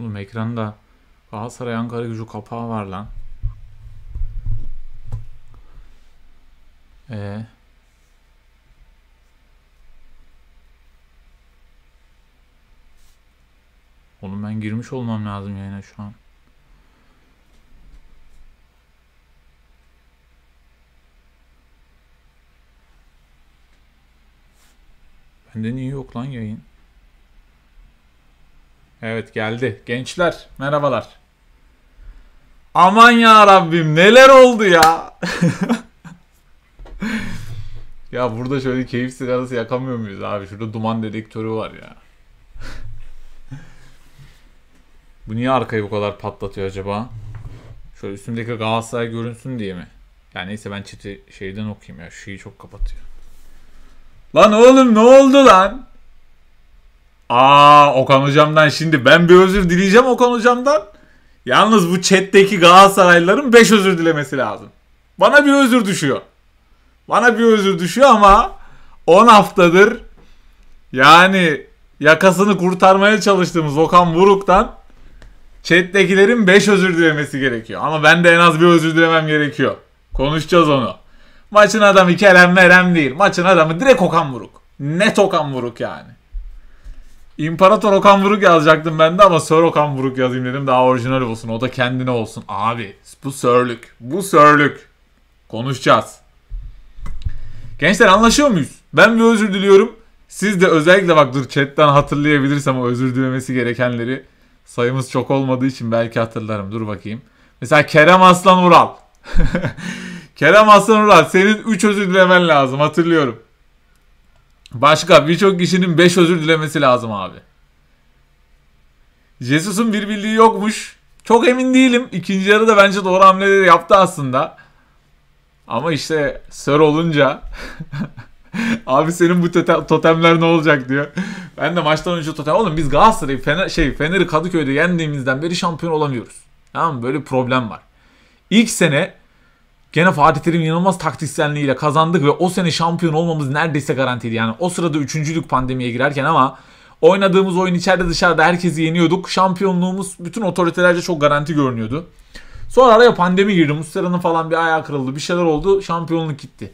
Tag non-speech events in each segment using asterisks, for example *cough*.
Oğlum ekranda Galatasaray Ankara gücü kapağı var lan. Ee. Oğlum ben girmiş olmam lazım yayına şu an. Bende niye yok lan yayın? Evet geldi. Gençler merhabalar. Aman ya Rabbim neler oldu ya. *laughs* ya burada şöyle keyif sigarası yakamıyor muyuz abi? Şurada duman dedektörü var ya. *laughs* bu niye arkayı bu kadar patlatıyor acaba? Şöyle üstümdeki Galatasaray görünsün diye mi? yani neyse ben çiti şeyden okuyayım ya. Şeyi çok kapatıyor. Lan oğlum ne oldu lan? Aa Okan Hocam'dan şimdi ben bir özür dileyeceğim Okan Hocam'dan. Yalnız bu chatteki Galatasaraylıların 5 özür dilemesi lazım. Bana bir özür düşüyor. Bana bir özür düşüyor ama 10 haftadır yani yakasını kurtarmaya çalıştığımız Okan Buruk'tan chat'tekilerin 5 özür dilemesi gerekiyor. Ama ben de en az bir özür dilemem gerekiyor. Konuşacağız onu. Maçın adamı Kerem Merem değil. Maçın adamı direkt Okan Buruk. Net Okan Buruk yani. İmparator Okan Buruk yazacaktım ben de ama Sir Okan Buruk yazayım dedim daha orijinal olsun. O da kendine olsun. Abi bu sörlük. Bu sörlük. Konuşacağız. Gençler anlaşıyor muyuz? Ben bir özür diliyorum. Siz de özellikle bak dur chatten hatırlayabilirsem o özür dilemesi gerekenleri sayımız çok olmadığı için belki hatırlarım. Dur bakayım. Mesela Kerem Aslan Ural. *laughs* Kerem Aslan Ural senin 3 özür dilemen lazım hatırlıyorum. Başka birçok kişinin 5 özür dilemesi lazım abi. Jesus'un bir bildiği yokmuş. Çok emin değilim. İkinci yarıda bence doğru hamleleri yaptı aslında. Ama işte Sör olunca *laughs* abi senin bu totemler ne olacak diyor. Ben de maçtan önce totem oğlum biz Galatasaray'ı Fener, şey Fener'i Kadıköy'de yendiğimizden beri şampiyon olamıyoruz. Tamam mı? Böyle problem var. İlk sene Gene Fatih Terim inanılmaz taktisyenliğiyle kazandık ve o sene şampiyon olmamız neredeyse garantiydi. Yani o sırada üçüncülük pandemiye girerken ama oynadığımız oyun içeride dışarıda herkesi yeniyorduk. Şampiyonluğumuz bütün otoritelerce çok garanti görünüyordu. Sonra araya pandemi girdi. Muslera'nın falan bir ayağı kırıldı. Bir şeyler oldu. Şampiyonluk gitti.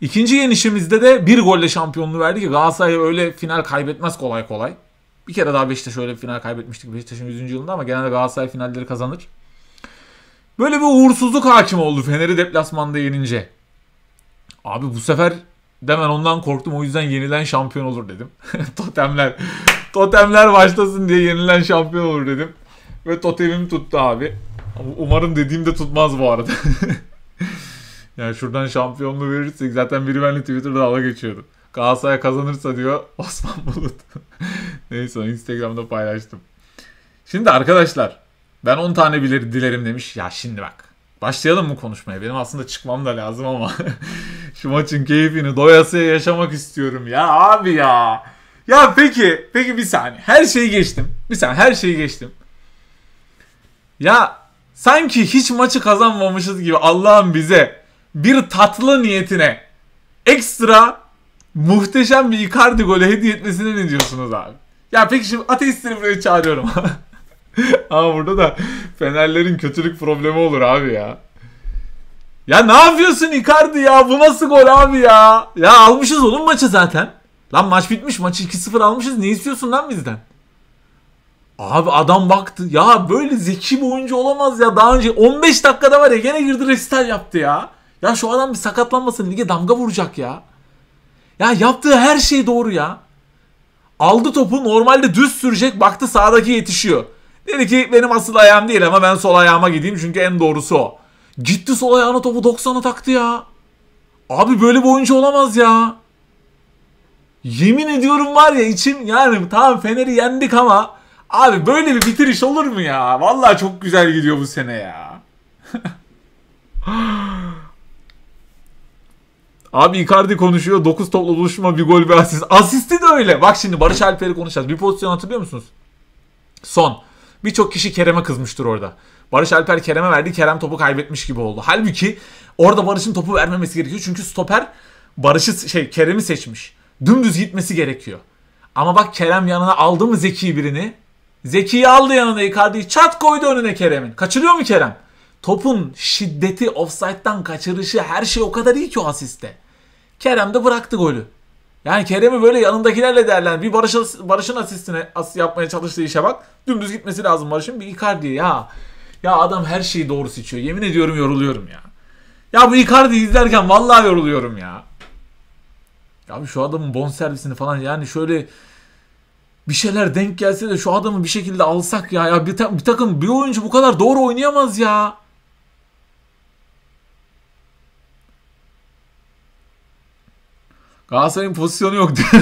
İkinci yenişimizde de bir golle şampiyonluğu verdi ki Galatasaray öyle final kaybetmez kolay kolay. Bir kere daha Beşiktaş öyle final kaybetmiştik Beşiktaş'ın 100. yılında ama genelde Galatasaray finalleri kazanır. Böyle bir uğursuzluk hakim oldu Fener'i deplasmanda yenince. Abi bu sefer demen ondan korktum o yüzden yenilen şampiyon olur dedim. *laughs* totemler. Totemler başlasın diye yenilen şampiyon olur dedim. Ve totemim tuttu abi. Umarım dediğim de tutmaz bu arada. *laughs* yani şuradan şampiyonluğu verirsek zaten biri benimle Twitter'da dalga geçiyordu. Galatasaray kazanırsa diyor *laughs* Osman Bulut. Neyse Instagram'da paylaştım. Şimdi arkadaşlar ben 10 tane bilir, dilerim demiş. Ya şimdi bak. Başlayalım mı konuşmaya? Benim aslında çıkmam da lazım ama *laughs* şu maçın keyfini doyasıya yaşamak istiyorum ya abi ya. Ya peki, peki bir saniye. Her şeyi geçtim. Bir saniye her şeyi geçtim. Ya sanki hiç maçı kazanmamışız gibi Allah'ım bize bir tatlı niyetine ekstra muhteşem bir Icardi golü hediye etmesine ne diyorsunuz abi? Ya peki şimdi ateistleri buraya çağırıyorum. *laughs* Aa *laughs* burada da Fenerlerin kötülük problemi olur abi ya. Ya ne yapıyorsun Icardi ya? Bu nasıl gol abi ya? Ya almışız oğlum maçı zaten. Lan maç bitmiş. Maçı 2-0 almışız. Ne istiyorsun lan bizden? Abi adam baktı. Ya böyle zeki bir oyuncu olamaz ya. Daha önce 15 dakikada var ya gene girdi resital yaptı ya. Ya şu adam bir sakatlanmasın. Lige damga vuracak ya. Ya yaptığı her şey doğru ya. Aldı topu normalde düz sürecek. Baktı sağdaki yetişiyor. Dedi ki benim asıl ayağım değil ama ben sol ayağıma gideyim çünkü en doğrusu o. Gitti sol ayağına topu 90'a taktı ya. Abi böyle bir oyuncu olamaz ya. Yemin ediyorum var ya içim yani tamam Fener'i yendik ama abi böyle bir bitiriş olur mu ya? Vallahi çok güzel gidiyor bu sene ya. *laughs* Abi Icardi konuşuyor. 9 topla buluşma bir gol bir asist. Asisti de öyle. Bak şimdi Barış Alper'i konuşacağız. Bir pozisyon hatırlıyor musunuz? Son. Birçok kişi Kerem'e kızmıştır orada. Barış Alper Kerem'e verdi. Kerem topu kaybetmiş gibi oldu. Halbuki orada Barış'ın topu vermemesi gerekiyor. Çünkü stoper Barış'ı şey Kerem'i seçmiş. Dümdüz gitmesi gerekiyor. Ama bak Kerem yanına aldı mı zeki birini? Zeki'yi aldı yanına Icardi'yi çat koydu önüne Kerem'in. Kaçırıyor mu Kerem? Topun şiddeti, offside'dan kaçırışı her şey o kadar iyi ki o asiste. Kerem de bıraktı golü. Yani Kerem'i böyle yanındakilerle derler. Bir Barış, Barış'ın asistine as yapmaya çalıştığı işe bak. Dümdüz gitmesi lazım Barış'ın. Bir Icardi ya. Ya adam her şeyi doğru seçiyor. Yemin ediyorum yoruluyorum ya. Ya bu Icardi izlerken vallahi yoruluyorum ya. Ya şu adamın bon servisini falan yani şöyle bir şeyler denk gelse de şu adamı bir şekilde alsak ya. Ya bir, ta- bir takım bir oyuncu bu kadar doğru oynayamaz ya. Galatasaray'ın pozisyonu yoktu. *laughs*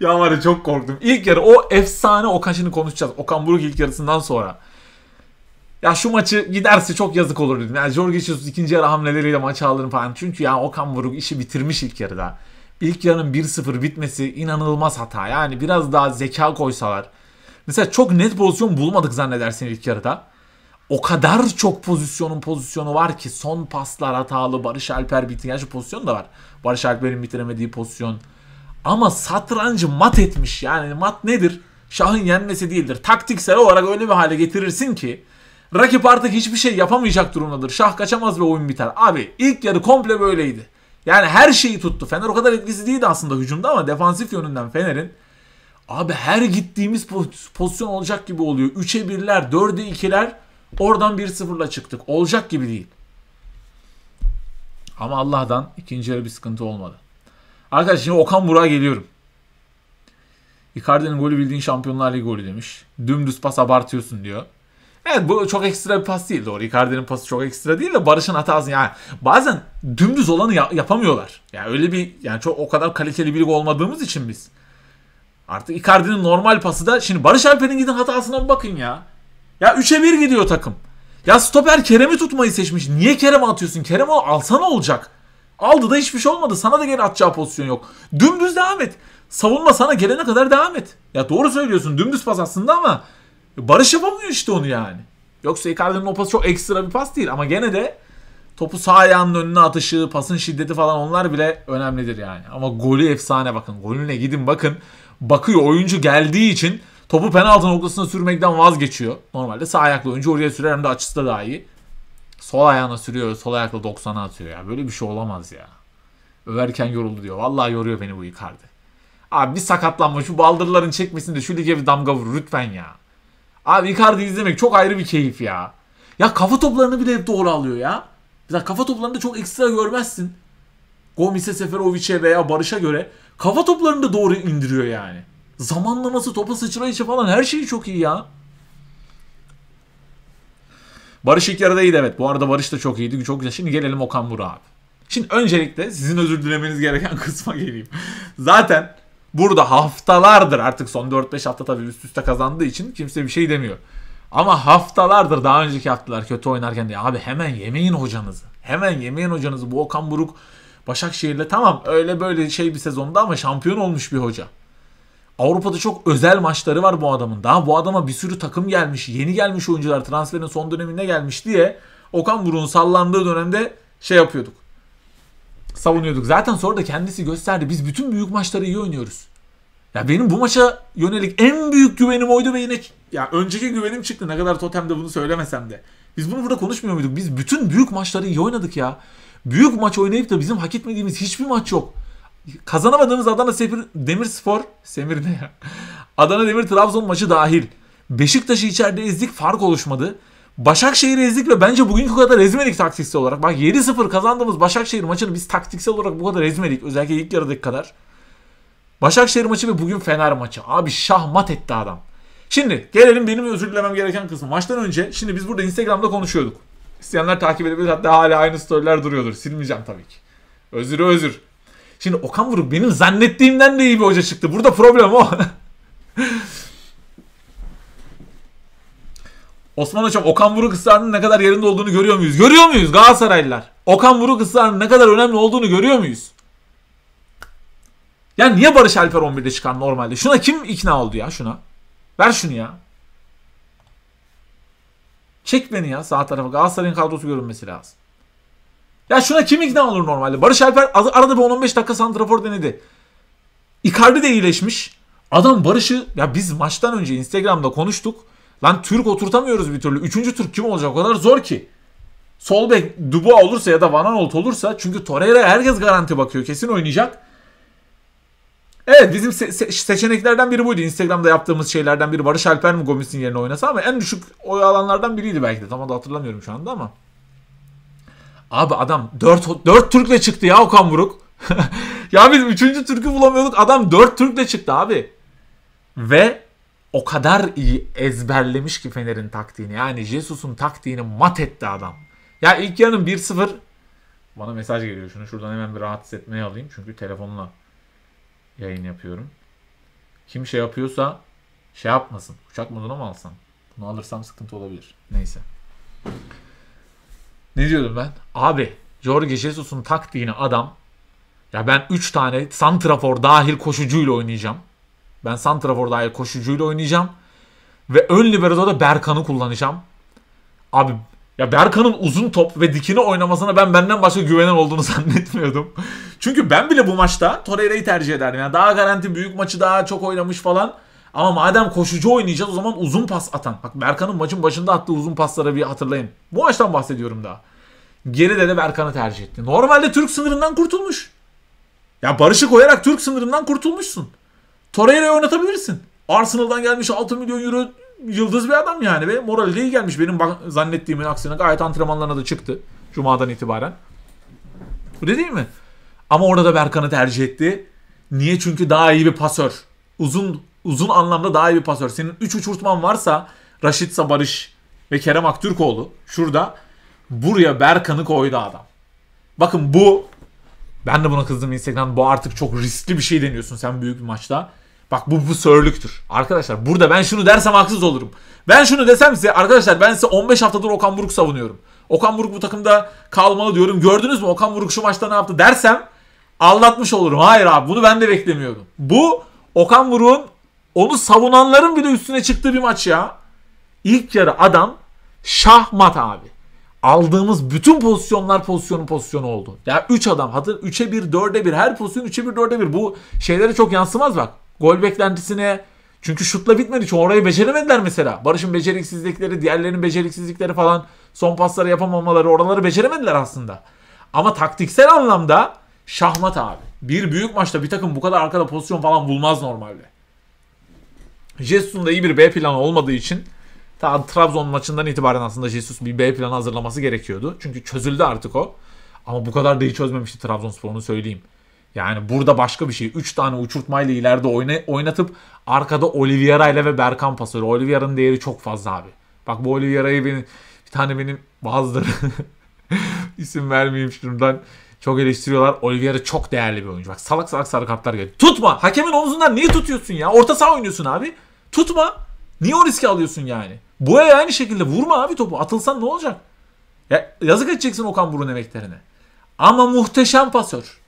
ya var ya çok korktum. İlk yarı o efsane Okaş'ını konuşacağız. Okan Buruk ilk yarısından sonra. Ya şu maçı giderse çok yazık olur dedim. Yani Jorge Jesus ikinci yarı hamleleriyle maçı alırım falan. Çünkü ya Okan Buruk işi bitirmiş ilk yarıda. İlk yarının 1-0 bitmesi inanılmaz hata. Yani biraz daha zeka koysalar. Mesela çok net pozisyon bulmadık zannedersin ilk yarıda o kadar çok pozisyonun pozisyonu var ki son paslar hatalı Barış Alper bitin. Gerçi pozisyon da var. Barış Alper'in bitiremediği pozisyon. Ama satrancı mat etmiş. Yani mat nedir? Şahın yenmesi değildir. Taktiksel olarak öyle bir hale getirirsin ki rakip artık hiçbir şey yapamayacak durumdadır. Şah kaçamaz ve oyun biter. Abi ilk yarı komple böyleydi. Yani her şeyi tuttu. Fener o kadar etkisi değildi aslında hücumda ama defansif yönünden Fener'in abi her gittiğimiz pozisyon olacak gibi oluyor. 3'e 1'ler, 4'e 2'ler Oradan 1-0'la çıktık. Olacak gibi değil. Ama Allah'tan ikinci yarı bir sıkıntı olmadı. Arkadaş şimdi Okan Burak'a geliyorum. Icardi'nin golü bildiğin Şampiyonlar Ligi golü demiş. Dümdüz pas abartıyorsun diyor. Evet bu çok ekstra bir pas değil doğru. Icardi'nin pası çok ekstra değil de Barış'ın hatası yani bazen dümdüz olanı ya- yapamıyorlar. Yani öyle bir yani çok o kadar kaliteli bir lig olmadığımız için biz. Artık Icardi'nin normal pası da şimdi Barış Alper'in gidin hatasına bir bakın ya. Ya 3'e 1 gidiyor takım. Ya stoper Kerem'i tutmayı seçmiş. Niye Kerem'e atıyorsun? Kerem'i alsana olacak. Aldı da hiçbir şey olmadı. Sana da geri atacağı pozisyon yok. Dümdüz devam et. Savunma sana gelene kadar devam et. Ya doğru söylüyorsun. Dümdüz pas aslında ama Barış yapamıyor işte onu yani. Yoksa Icardi'nin o pası çok ekstra bir pas değil ama gene de topu sağ ayağının önüne atışı, pasın şiddeti falan onlar bile önemlidir yani. Ama golü efsane bakın. Golüne gidin bakın. Bakıyor oyuncu geldiği için Topu penaltı noktasına sürmekten vazgeçiyor. Normalde sağ ayaklı oyuncu oraya sürer hem de açısı da daha iyi. Sol ayağına sürüyor. Sol ayakla 90'a atıyor ya. Böyle bir şey olamaz ya. Överken yoruldu diyor. Vallahi yoruyor beni bu Icardi. Abi bir sakatlanma şu baldırların çekmesini de şu lige bir damga vur lütfen ya. Abi Icardi izlemek çok ayrı bir keyif ya. Ya kafa toplarını bile hep doğru alıyor ya. Mesela kafa toplarında çok ekstra görmezsin. Gomis'e, Seferovic'e veya Barış'a göre kafa toplarını da doğru indiriyor yani zamanlaması, topa sıçrayışı falan her şeyi çok iyi ya. Barış ilk yarıda iyiydi evet. Bu arada Barış da çok iyiydi. Çok güzel. Şimdi gelelim Okan Buruk abi. Şimdi öncelikle sizin özür dilemeniz gereken *laughs* kısma geleyim. Zaten burada haftalardır artık son 4-5 hafta tabii üst üste kazandığı için kimse bir şey demiyor. Ama haftalardır daha önceki haftalar kötü oynarken diye abi hemen yemeyin hocanızı. Hemen yemeyin hocanızı. Bu Okan Buruk Başakşehir'le tamam öyle böyle şey bir sezonda ama şampiyon olmuş bir hoca. Avrupa'da çok özel maçları var bu adamın. Daha bu adama bir sürü takım gelmiş, yeni gelmiş oyuncular transferin son döneminde gelmiş diye Okan Buruk'un sallandığı dönemde şey yapıyorduk. Savunuyorduk. Zaten sonra da kendisi gösterdi. Biz bütün büyük maçları iyi oynuyoruz. Ya benim bu maça yönelik en büyük güvenim oydu ve yine ya önceki güvenim çıktı ne kadar totemde bunu söylemesem de. Biz bunu burada konuşmuyor muyduk? Biz bütün büyük maçları iyi oynadık ya. Büyük maç oynayıp da bizim hak etmediğimiz hiçbir maç yok. Kazanamadığımız Adana Demir Demirspor, Semir ne ya? Adana Demir Trabzon maçı dahil. Beşiktaş'ı içeride ezdik fark oluşmadı. Başakşehir'i ezdik ve bence bugünkü kadar ezmedik taktiksel olarak. Bak 7-0 kazandığımız Başakşehir maçını biz taktiksel olarak bu kadar ezmedik. Özellikle ilk yarıdaki kadar. Başakşehir maçı ve bugün Fener maçı. Abi şahmat etti adam. Şimdi gelelim benim özür dilemem gereken kısım. Maçtan önce şimdi biz burada Instagram'da konuşuyorduk. İsteyenler takip edebilir. Hatta hala aynı storyler duruyordur. Silmeyeceğim tabii ki. Özür özür. Şimdi Okan Buruk benim zannettiğimden de iyi bir hoca çıktı. Burada problem o. *laughs* Osman Hocam Okan Buruk ısrarının ne kadar yerinde olduğunu görüyor muyuz? Görüyor muyuz Galatasaraylılar? Okan Buruk ısrarının ne kadar önemli olduğunu görüyor muyuz? Ya niye Barış Alper 11'de çıkan normalde? Şuna kim ikna oldu ya şuna? Ver şunu ya. Çek beni ya sağ tarafa. Galatasaray'ın kadrosu görünmesi lazım. Ya şuna kim ikna olur normalde? Barış Alper arada bir 10-15 dakika santrafor denedi. Icardi de iyileşmiş. Adam Barış'ı ya biz maçtan önce Instagram'da konuştuk. Lan Türk oturtamıyoruz bir türlü. Üçüncü Türk kim olacak o kadar zor ki. Sol bek Dubois olursa ya da Van Aanholt olursa çünkü Torreira herkes garanti bakıyor kesin oynayacak. Evet bizim se- se- seçeneklerden biri buydu. Instagram'da yaptığımız şeylerden biri Barış Alper mi Gomis'in yerine oynasa ama en düşük oy alanlardan biriydi belki de. Tam da hatırlamıyorum şu anda ama. Abi adam 4, 4 Türk'le çıktı ya Okan Buruk. *laughs* ya biz 3. Türk'ü bulamıyorduk. Adam 4 Türk'le çıktı abi. Ve o kadar iyi ezberlemiş ki Fener'in taktiğini. Yani Jesus'un taktiğini mat etti adam. Ya ilk yarının 1-0 bana mesaj geliyor. Şunu şuradan hemen bir rahatsız etmeye alayım. Çünkü telefonla yayın yapıyorum. Kim şey yapıyorsa şey yapmasın. Uçak moduna mu alsan Bunu alırsam sıkıntı olabilir. Neyse. Ne diyordum ben? Abi Jorge Jesus'un taktiğini adam ya ben 3 tane santrafor dahil koşucuyla oynayacağım. Ben santrafor dahil koşucuyla oynayacağım. Ve ön liberoda da Berkan'ı kullanacağım. Abi ya Berkan'ın uzun top ve dikini oynamasına ben benden başka güvenen olduğunu *laughs* zannetmiyordum. Çünkü ben bile bu maçta Torreira'yı tercih ederdim. Yani daha garanti büyük maçı daha çok oynamış falan. Ama madem koşucu oynayacağız o zaman uzun pas atan. Bak Berkan'ın maçın başında attığı uzun paslara bir hatırlayın. Bu maçtan bahsediyorum daha. Geride de Berkan'ı tercih etti. Normalde Türk sınırından kurtulmuş. Ya Barış'ı koyarak Türk sınırından kurtulmuşsun. Torreira'yı oynatabilirsin. Arsenal'dan gelmiş 6 milyon euro yıldız bir adam yani ve morali de iyi gelmiş. Benim zannettiğimin aksine gayet antrenmanlarına da çıktı. Cuma'dan itibaren. Bu değil mi? Ama orada da Berkan'ı tercih etti. Niye? Çünkü daha iyi bir pasör. Uzun uzun anlamda daha iyi bir pasör. Senin 3 uçurtman varsa Raşitsa Barış ve Kerem Aktürkoğlu şurada buraya Berkan'ı koydu adam. Bakın bu ben de buna kızdım Instagram. Bu artık çok riskli bir şey deniyorsun sen büyük bir maçta. Bak bu bu sörlüktür. Arkadaşlar burada ben şunu dersem haksız olurum. Ben şunu desem size arkadaşlar ben size 15 haftadır Okan Buruk savunuyorum. Okan Buruk bu takımda kalmalı diyorum. Gördünüz mü Okan Buruk şu maçta ne yaptı dersem aldatmış olurum. Hayır abi bunu ben de beklemiyordum. Bu Okan Buruk'un onu savunanların bile üstüne çıktığı bir maç ya. İlk yarı adam şahmat abi. Aldığımız bütün pozisyonlar pozisyonun pozisyonu oldu. Ya 3 adam hatır 3'e 1, 4'e 1 her pozisyon 3'e 1, 4'e 1. Bu şeylere çok yansımaz bak. Gol beklentisine çünkü şutla bitmedi. çünkü orayı beceremediler mesela. Barış'ın beceriksizlikleri, diğerlerinin beceriksizlikleri falan son pasları yapamamaları oraları beceremediler aslında. Ama taktiksel anlamda şahmat abi. Bir büyük maçta bir takım bu kadar arkada pozisyon falan bulmaz normalde. Jesus'un da iyi bir B planı olmadığı için ta Trabzon maçından itibaren aslında Jesus bir B planı hazırlaması gerekiyordu. Çünkü çözüldü artık o. Ama bu kadar da hiç çözmemişti Trabzonspor'unu söyleyeyim. Yani burada başka bir şey. 3 tane uçurtmayla ileride oyna, oynatıp arkada Oliveira ile ve Berkan pasörü. Oliveira'nın değeri çok fazla abi. Bak bu Oliveira'yı benim bir tane benim bazıları *laughs* isim vermeyeyim şuradan çok eleştiriyorlar. Oliveira çok değerli bir oyuncu. Bak salak salak sarı kartlar geliyor. Tutma! Hakemin omzundan niye tutuyorsun ya? Orta saha oynuyorsun abi. Tutma. Niye o riski alıyorsun yani? Boya aynı şekilde vurma abi topu. Atılsan ne olacak? Ya, yazık edeceksin Okan Burun emeklerine. Ama muhteşem pasör.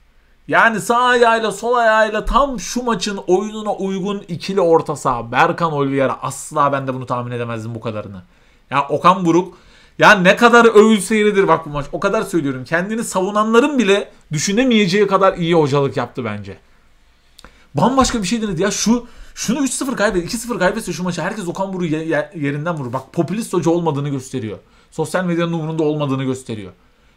Yani sağ ayağıyla sol ayağıyla tam şu maçın oyununa uygun ikili orta saha Berkan Oliveira asla ben de bunu tahmin edemezdim bu kadarını. Ya Okan Buruk ya ne kadar övülse yeridir bak bu maç. O kadar söylüyorum. Kendini savunanların bile düşünemeyeceği kadar iyi hocalık yaptı bence. Bambaşka bir şey denedi ya. Şu şunu 3-0 kaybet, 2-0 kaybetse şu maçı herkes Okan Buruk'u yerinden vurur. Bak popülist hoca olmadığını gösteriyor. Sosyal medyanın umurunda olmadığını gösteriyor.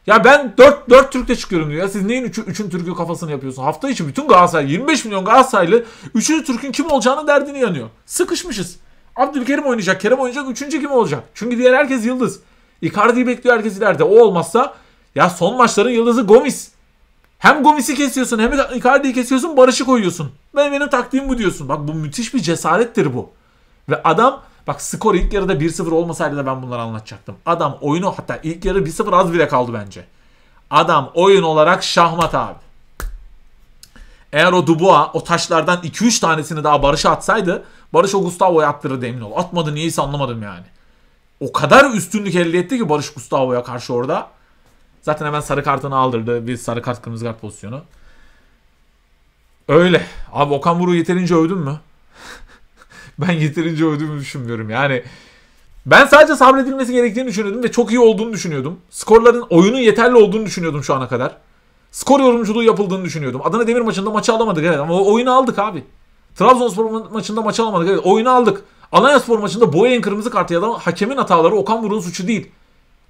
Ya ben 4 4 Türk'le çıkıyorum diyor. Ya siz neyin 3'ün üçün Türk'ü kafasını yapıyorsun? Hafta içi bütün Galatasaray 25 milyon Galatasaraylı 3. Türk'ün kim olacağını derdini yanıyor. Sıkışmışız. Abdülkerim oynayacak, Kerem oynayacak, 3. kim olacak? Çünkü diğer herkes yıldız. Icardi'yi bekliyor herkes ileride. O olmazsa ya son maçların yıldızı Gomis. Hem Gomis'i kesiyorsun hem de Icardi'yi kesiyorsun Barış'ı koyuyorsun. Ben benim taktiğim bu diyorsun. Bak bu müthiş bir cesarettir bu. Ve adam bak skor ilk yarıda 1-0 olmasaydı da ben bunları anlatacaktım. Adam oyunu hatta ilk yarı 1-0 az bile kaldı bence. Adam oyun olarak şahmat abi. Eğer o dubua o taşlardan 2-3 tanesini daha Barış'a atsaydı Barış o Gustavo'ya attırırdı emin ol. Atmadı niyeyse anlamadım yani. O kadar üstünlük elde etti ki Barış Gustavo'ya karşı orada. Zaten hemen sarı kartını aldırdı. Bir sarı kart kırmızı kart pozisyonu. Öyle. Abi Okan Buruk'u yeterince övdün mü? *laughs* ben yeterince övdüğümü düşünmüyorum. Yani ben sadece sabredilmesi gerektiğini düşünüyordum ve çok iyi olduğunu düşünüyordum. Skorların oyunun yeterli olduğunu düşünüyordum şu ana kadar. Skor yorumculuğu yapıldığını düşünüyordum. Adana Demir maçında maçı alamadık evet ama oyunu aldık abi. Trabzonspor maçında maçı alamadık evet oyunu aldık. Alanyaspor maçında Boyen kırmızı kartı ya da hakemin hataları Okan Buruk'un suçu değil.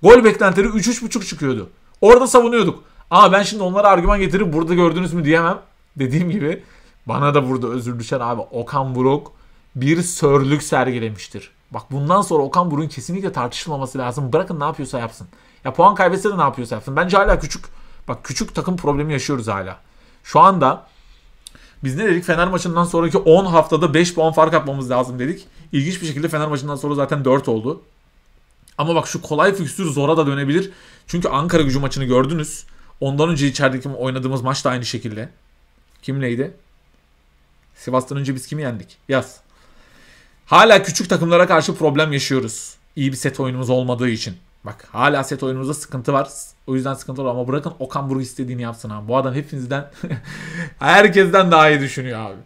Gol beklentileri 3-3.5 çıkıyordu. Orada savunuyorduk. Aa ben şimdi onlara argüman getirip burada gördünüz mü diyemem. Dediğim gibi bana da burada özür düşen abi Okan Buruk bir sörlük sergilemiştir. Bak bundan sonra Okan Buruk'un kesinlikle tartışılmaması lazım. Bırakın ne yapıyorsa yapsın. Ya puan kaybetse de ne yapıyorsa yapsın. Bence hala küçük. Bak küçük takım problemi yaşıyoruz hala. Şu anda biz ne dedik? Fener maçından sonraki 10 haftada 5 puan fark atmamız lazım dedik. İlginç bir şekilde Fener maçından sonra zaten 4 oldu. Ama bak şu kolay fikstür zora da dönebilir. Çünkü Ankara gücü maçını gördünüz. Ondan önce içerideki oynadığımız maç da aynı şekilde. Kim neydi? Sivas'tan önce biz kimi yendik? Yaz. Hala küçük takımlara karşı problem yaşıyoruz. İyi bir set oyunumuz olmadığı için. Bak hala set oyunumuzda sıkıntı var. O yüzden sıkıntı var ama bırakın Okan Buruk istediğini yapsın abi. Bu adam hepinizden *laughs* herkesten daha iyi düşünüyor abi.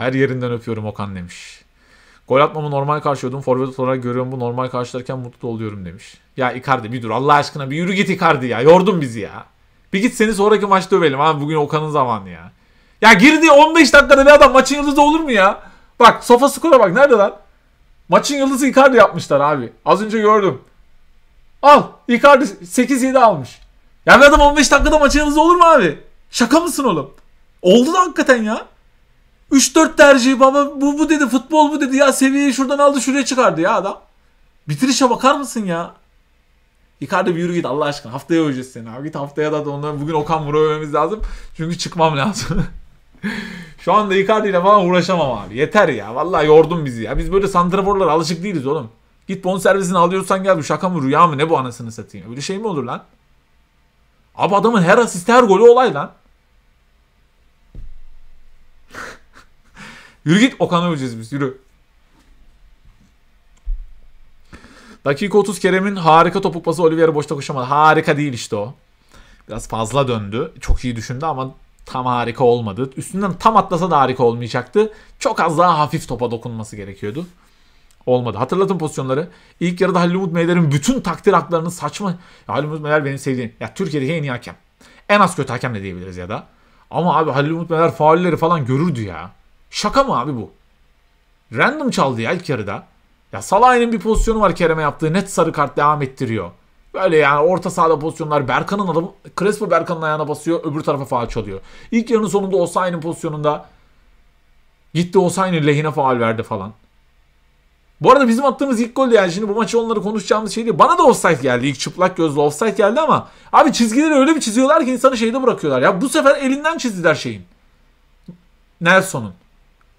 Her yerinden öpüyorum Okan demiş. Gol atmamı normal karşıyordum, Forvet olarak görüyorum bu normal karşılarken mutlu oluyorum demiş. Ya Icardi bir dur Allah aşkına bir yürü git Icardi ya. Yordun bizi ya. Bir git seni sonraki maçta dövelim abi bugün Okan'ın zamanı ya. Ya girdi 15 dakikada bir adam maçın yıldızı olur mu ya? Bak sofa skora bak nerede lan? Maçın yıldızı Icardi yapmışlar abi. Az önce gördüm. Al Icardi 8-7 almış. Ya bir adam 15 dakikada maçın yıldızı olur mu abi? Şaka mısın oğlum? Oldu da hakikaten ya. 3-4 tercihim baba bu, bu dedi futbol bu dedi ya seviyeyi şuradan aldı şuraya çıkardı ya adam. Bitirişe bakar mısın ya? Icardi bir yürü git Allah aşkına haftaya öleceğiz seni abi git haftaya da, da bugün Okan Buruk'u övmemiz lazım çünkü çıkmam lazım. *laughs* Şu anda Icardi ile falan uğraşamam abi yeter ya vallahi yordun bizi ya biz böyle santraforlara alışık değiliz oğlum. Git bonservisini alıyorsan gel bu şaka mı rüya mı ne bu anasını satayım öyle şey mi olur lan? Abi adamın her asist her golü olay lan. Yürü git Okan öleceğiz biz yürü. Dakika 30 Kerem'in harika topuk pası Oliveira boşta koşamadı. Harika değil işte o. Biraz fazla döndü. Çok iyi düşündü ama tam harika olmadı. Üstünden tam atlasa da harika olmayacaktı. Çok az daha hafif topa dokunması gerekiyordu. Olmadı. Hatırlatın pozisyonları. İlk yarıda Halil Umut Meyler'in bütün takdir haklarını saçma. Ya, Halil Umut Meyler benim sevdiğim. Ya Türkiye'deki en iyi hakem. En az kötü hakem de diyebiliriz ya da. Ama abi Halil Umut Meyler faulleri falan görürdü ya. Şaka mı abi bu? Random çaldı ya ilk yarıda. Ya Salah'ın bir pozisyonu var Kerem'e yaptığı net sarı kart devam ettiriyor. Böyle yani orta sahada pozisyonlar Berkan'ın adamı Crespo Berkan'ın ayağına basıyor öbür tarafa faal çalıyor. İlk yarının sonunda Osayi'nin pozisyonunda gitti Osayi'nin lehine faal verdi falan. Bu arada bizim attığımız ilk gol yani şimdi bu maçı onları konuşacağımız şey değil. Bana da offside geldi. İlk çıplak gözle offside geldi ama abi çizgileri öyle bir çiziyorlar ki insanı şeyde bırakıyorlar. Ya bu sefer elinden çizdiler şeyin. Nelson'un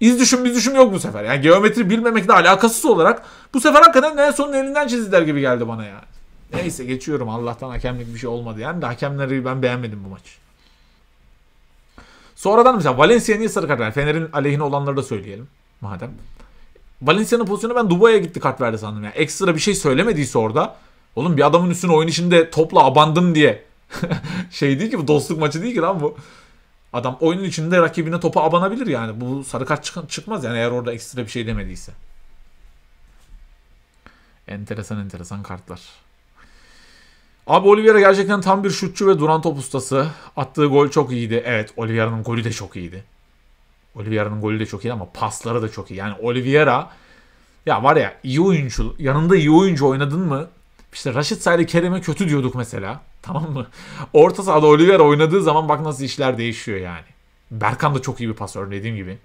iz düşüm biz düşüm yok bu sefer. Yani geometri bilmemekle alakasız olarak bu sefer hakikaten Nelson'un elinden çizdiler gibi geldi bana ya. Neyse geçiyorum. Allah'tan hakemlik bir şey olmadı yani de hakemleri ben beğenmedim bu maç. Sonradan mesela Valencia niye sarı kart verdi? Fener'in aleyhine olanları da söyleyelim madem. Valencia'nın pozisyonu ben Dubai'ye gitti kart verdi sandım. Yani ekstra bir şey söylemediyse orada. Oğlum bir adamın üstüne oyun içinde topla abandın diye. *laughs* şey değil ki bu dostluk maçı değil ki lan bu. Adam oyunun içinde rakibine topu abanabilir yani. Bu sarı kart çık- çıkmaz yani eğer orada ekstra bir şey demediyse. Enteresan enteresan kartlar. Abi Oliveira gerçekten tam bir şutçu ve duran top ustası. Attığı gol çok iyiydi. Evet Oliveira'nın golü de çok iyiydi. Oliveira'nın golü de çok iyi ama pasları da çok iyi. Yani Oliveira ya var ya iyi oyuncu yanında iyi oyuncu oynadın mı işte Raşit Saylı Kerem'e kötü diyorduk mesela. *laughs* Tamam mı? Orta sahada Oliveira oynadığı zaman bak nasıl işler değişiyor yani. Berkan da çok iyi bir pasör dediğim gibi.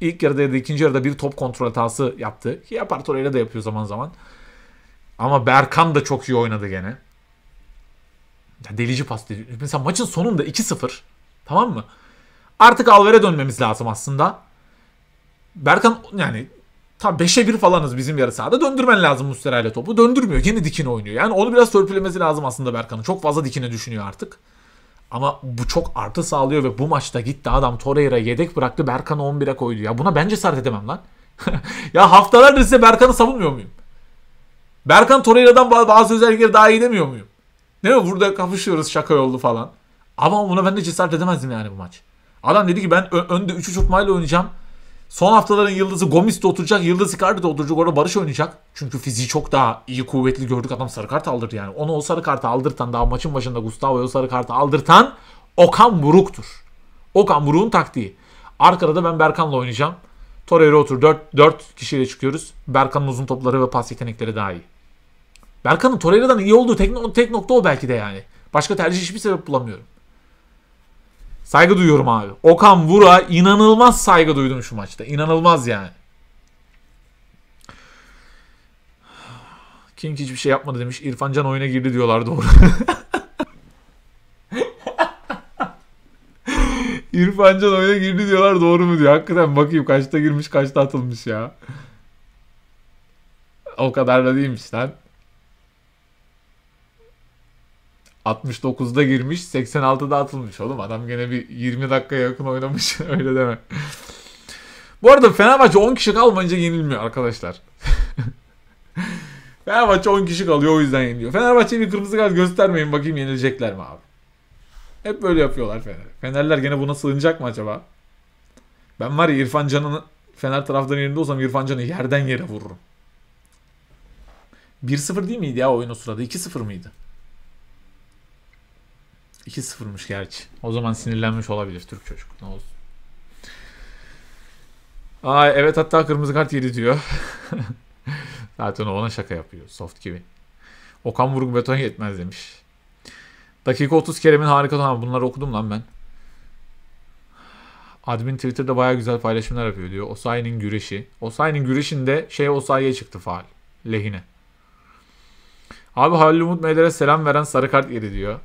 İlk yarıda ya da ikinci yarıda bir top kontrol hatası yaptı. Ki yapar Torreira da yapıyor zaman zaman. Ama Berkan da çok iyi oynadı gene. Ya delici pas dedi. Mesela maçın sonunda 2-0. Tamam mı? Artık Alver'e dönmemiz lazım aslında. Berkan yani Tam 5'e 1 falanız bizim yarı sahada. Döndürmen lazım Muslera topu. Döndürmüyor. Yine dikine oynuyor. Yani onu biraz törpülemesi lazım aslında Berkan'ın. Çok fazla dikine düşünüyor artık. Ama bu çok artı sağlıyor ve bu maçta gitti adam Torreira yedek bıraktı Berkan'ı 11'e koydu. Ya buna bence cesaret edemem lan. *laughs* ya haftalardır size Berkan'ı savunmuyor muyum? Berkan Torreira'dan bazı özellikleri daha iyi demiyor muyum? Ne mi burada kapışıyoruz şaka yollu falan. Ama buna ben de cesaret edemezdim yani bu maç. Adam dedi ki ben önde 3'ü tutmayla oynayacağım. Son haftaların yıldızı Gomis de oturacak. Yıldız Icardi de oturacak. Orada Barış oynayacak. Çünkü fiziği çok daha iyi kuvvetli gördük. Adam sarı kart aldırdı yani. Onu o sarı kartı aldırtan daha maçın başında Gustavo'ya o sarı kartı aldırtan Okan Buruk'tur. Okan Buruk'un taktiği. Arkada da ben Berkan'la oynayacağım. Torreira otur. 4, 4 kişiyle çıkıyoruz. Berkan'ın uzun topları ve pas yetenekleri daha iyi. Berkan'ın Torreira'dan iyi olduğu tek, tek nokta o belki de yani. Başka tercih hiçbir sebep bulamıyorum. Saygı duyuyorum abi. Okan Vura inanılmaz saygı duydum şu maçta. İnanılmaz yani. King hiçbir şey yapmadı demiş. İrfan Can oyuna girdi diyorlar doğru. *laughs* İrfan Can oyuna girdi diyorlar doğru mu diyor. Hakikaten bakayım kaçta girmiş kaçta atılmış ya. O kadar da değilmiş lan. 69'da girmiş 86'da atılmış oğlum. Adam gene bir 20 dakika yakın oynamış *laughs* öyle deme. Bu arada Fenerbahçe 10 kişi kalmayınca yenilmiyor arkadaşlar. *laughs* Fenerbahçe 10 kişi kalıyor o yüzden yeniliyor. Fenerbahçe bir kırmızı kart göstermeyin bakayım yenilecekler mi abi. Hep böyle yapıyorlar Fener. Fenerler gene buna sığınacak mı acaba? Ben var ya İrfan Can'ın Fener taraftarının yerinde olsam İrfan Can'ı yerden yere vururum. 1-0 değil miydi ya oyun o sırada? 2-0 mıydı? 2-0'mış gerçi. O zaman sinirlenmiş olabilir Türk çocuk. Ne olsun. Ay evet hatta kırmızı kart yedi diyor. *laughs* Zaten ona şaka yapıyor. Soft gibi. Okan Vurgu beton yetmez demiş. Dakika 30 Kerem'in harika tamam bunları okudum lan ben. Admin Twitter'da baya güzel paylaşımlar yapıyor diyor. Osayi'nin güreşi. Osayi'nin güreşinde şey Osayi'ye çıktı faal. Lehine. Abi Halil Umut Meyler'e selam veren sarı kart yedi diyor.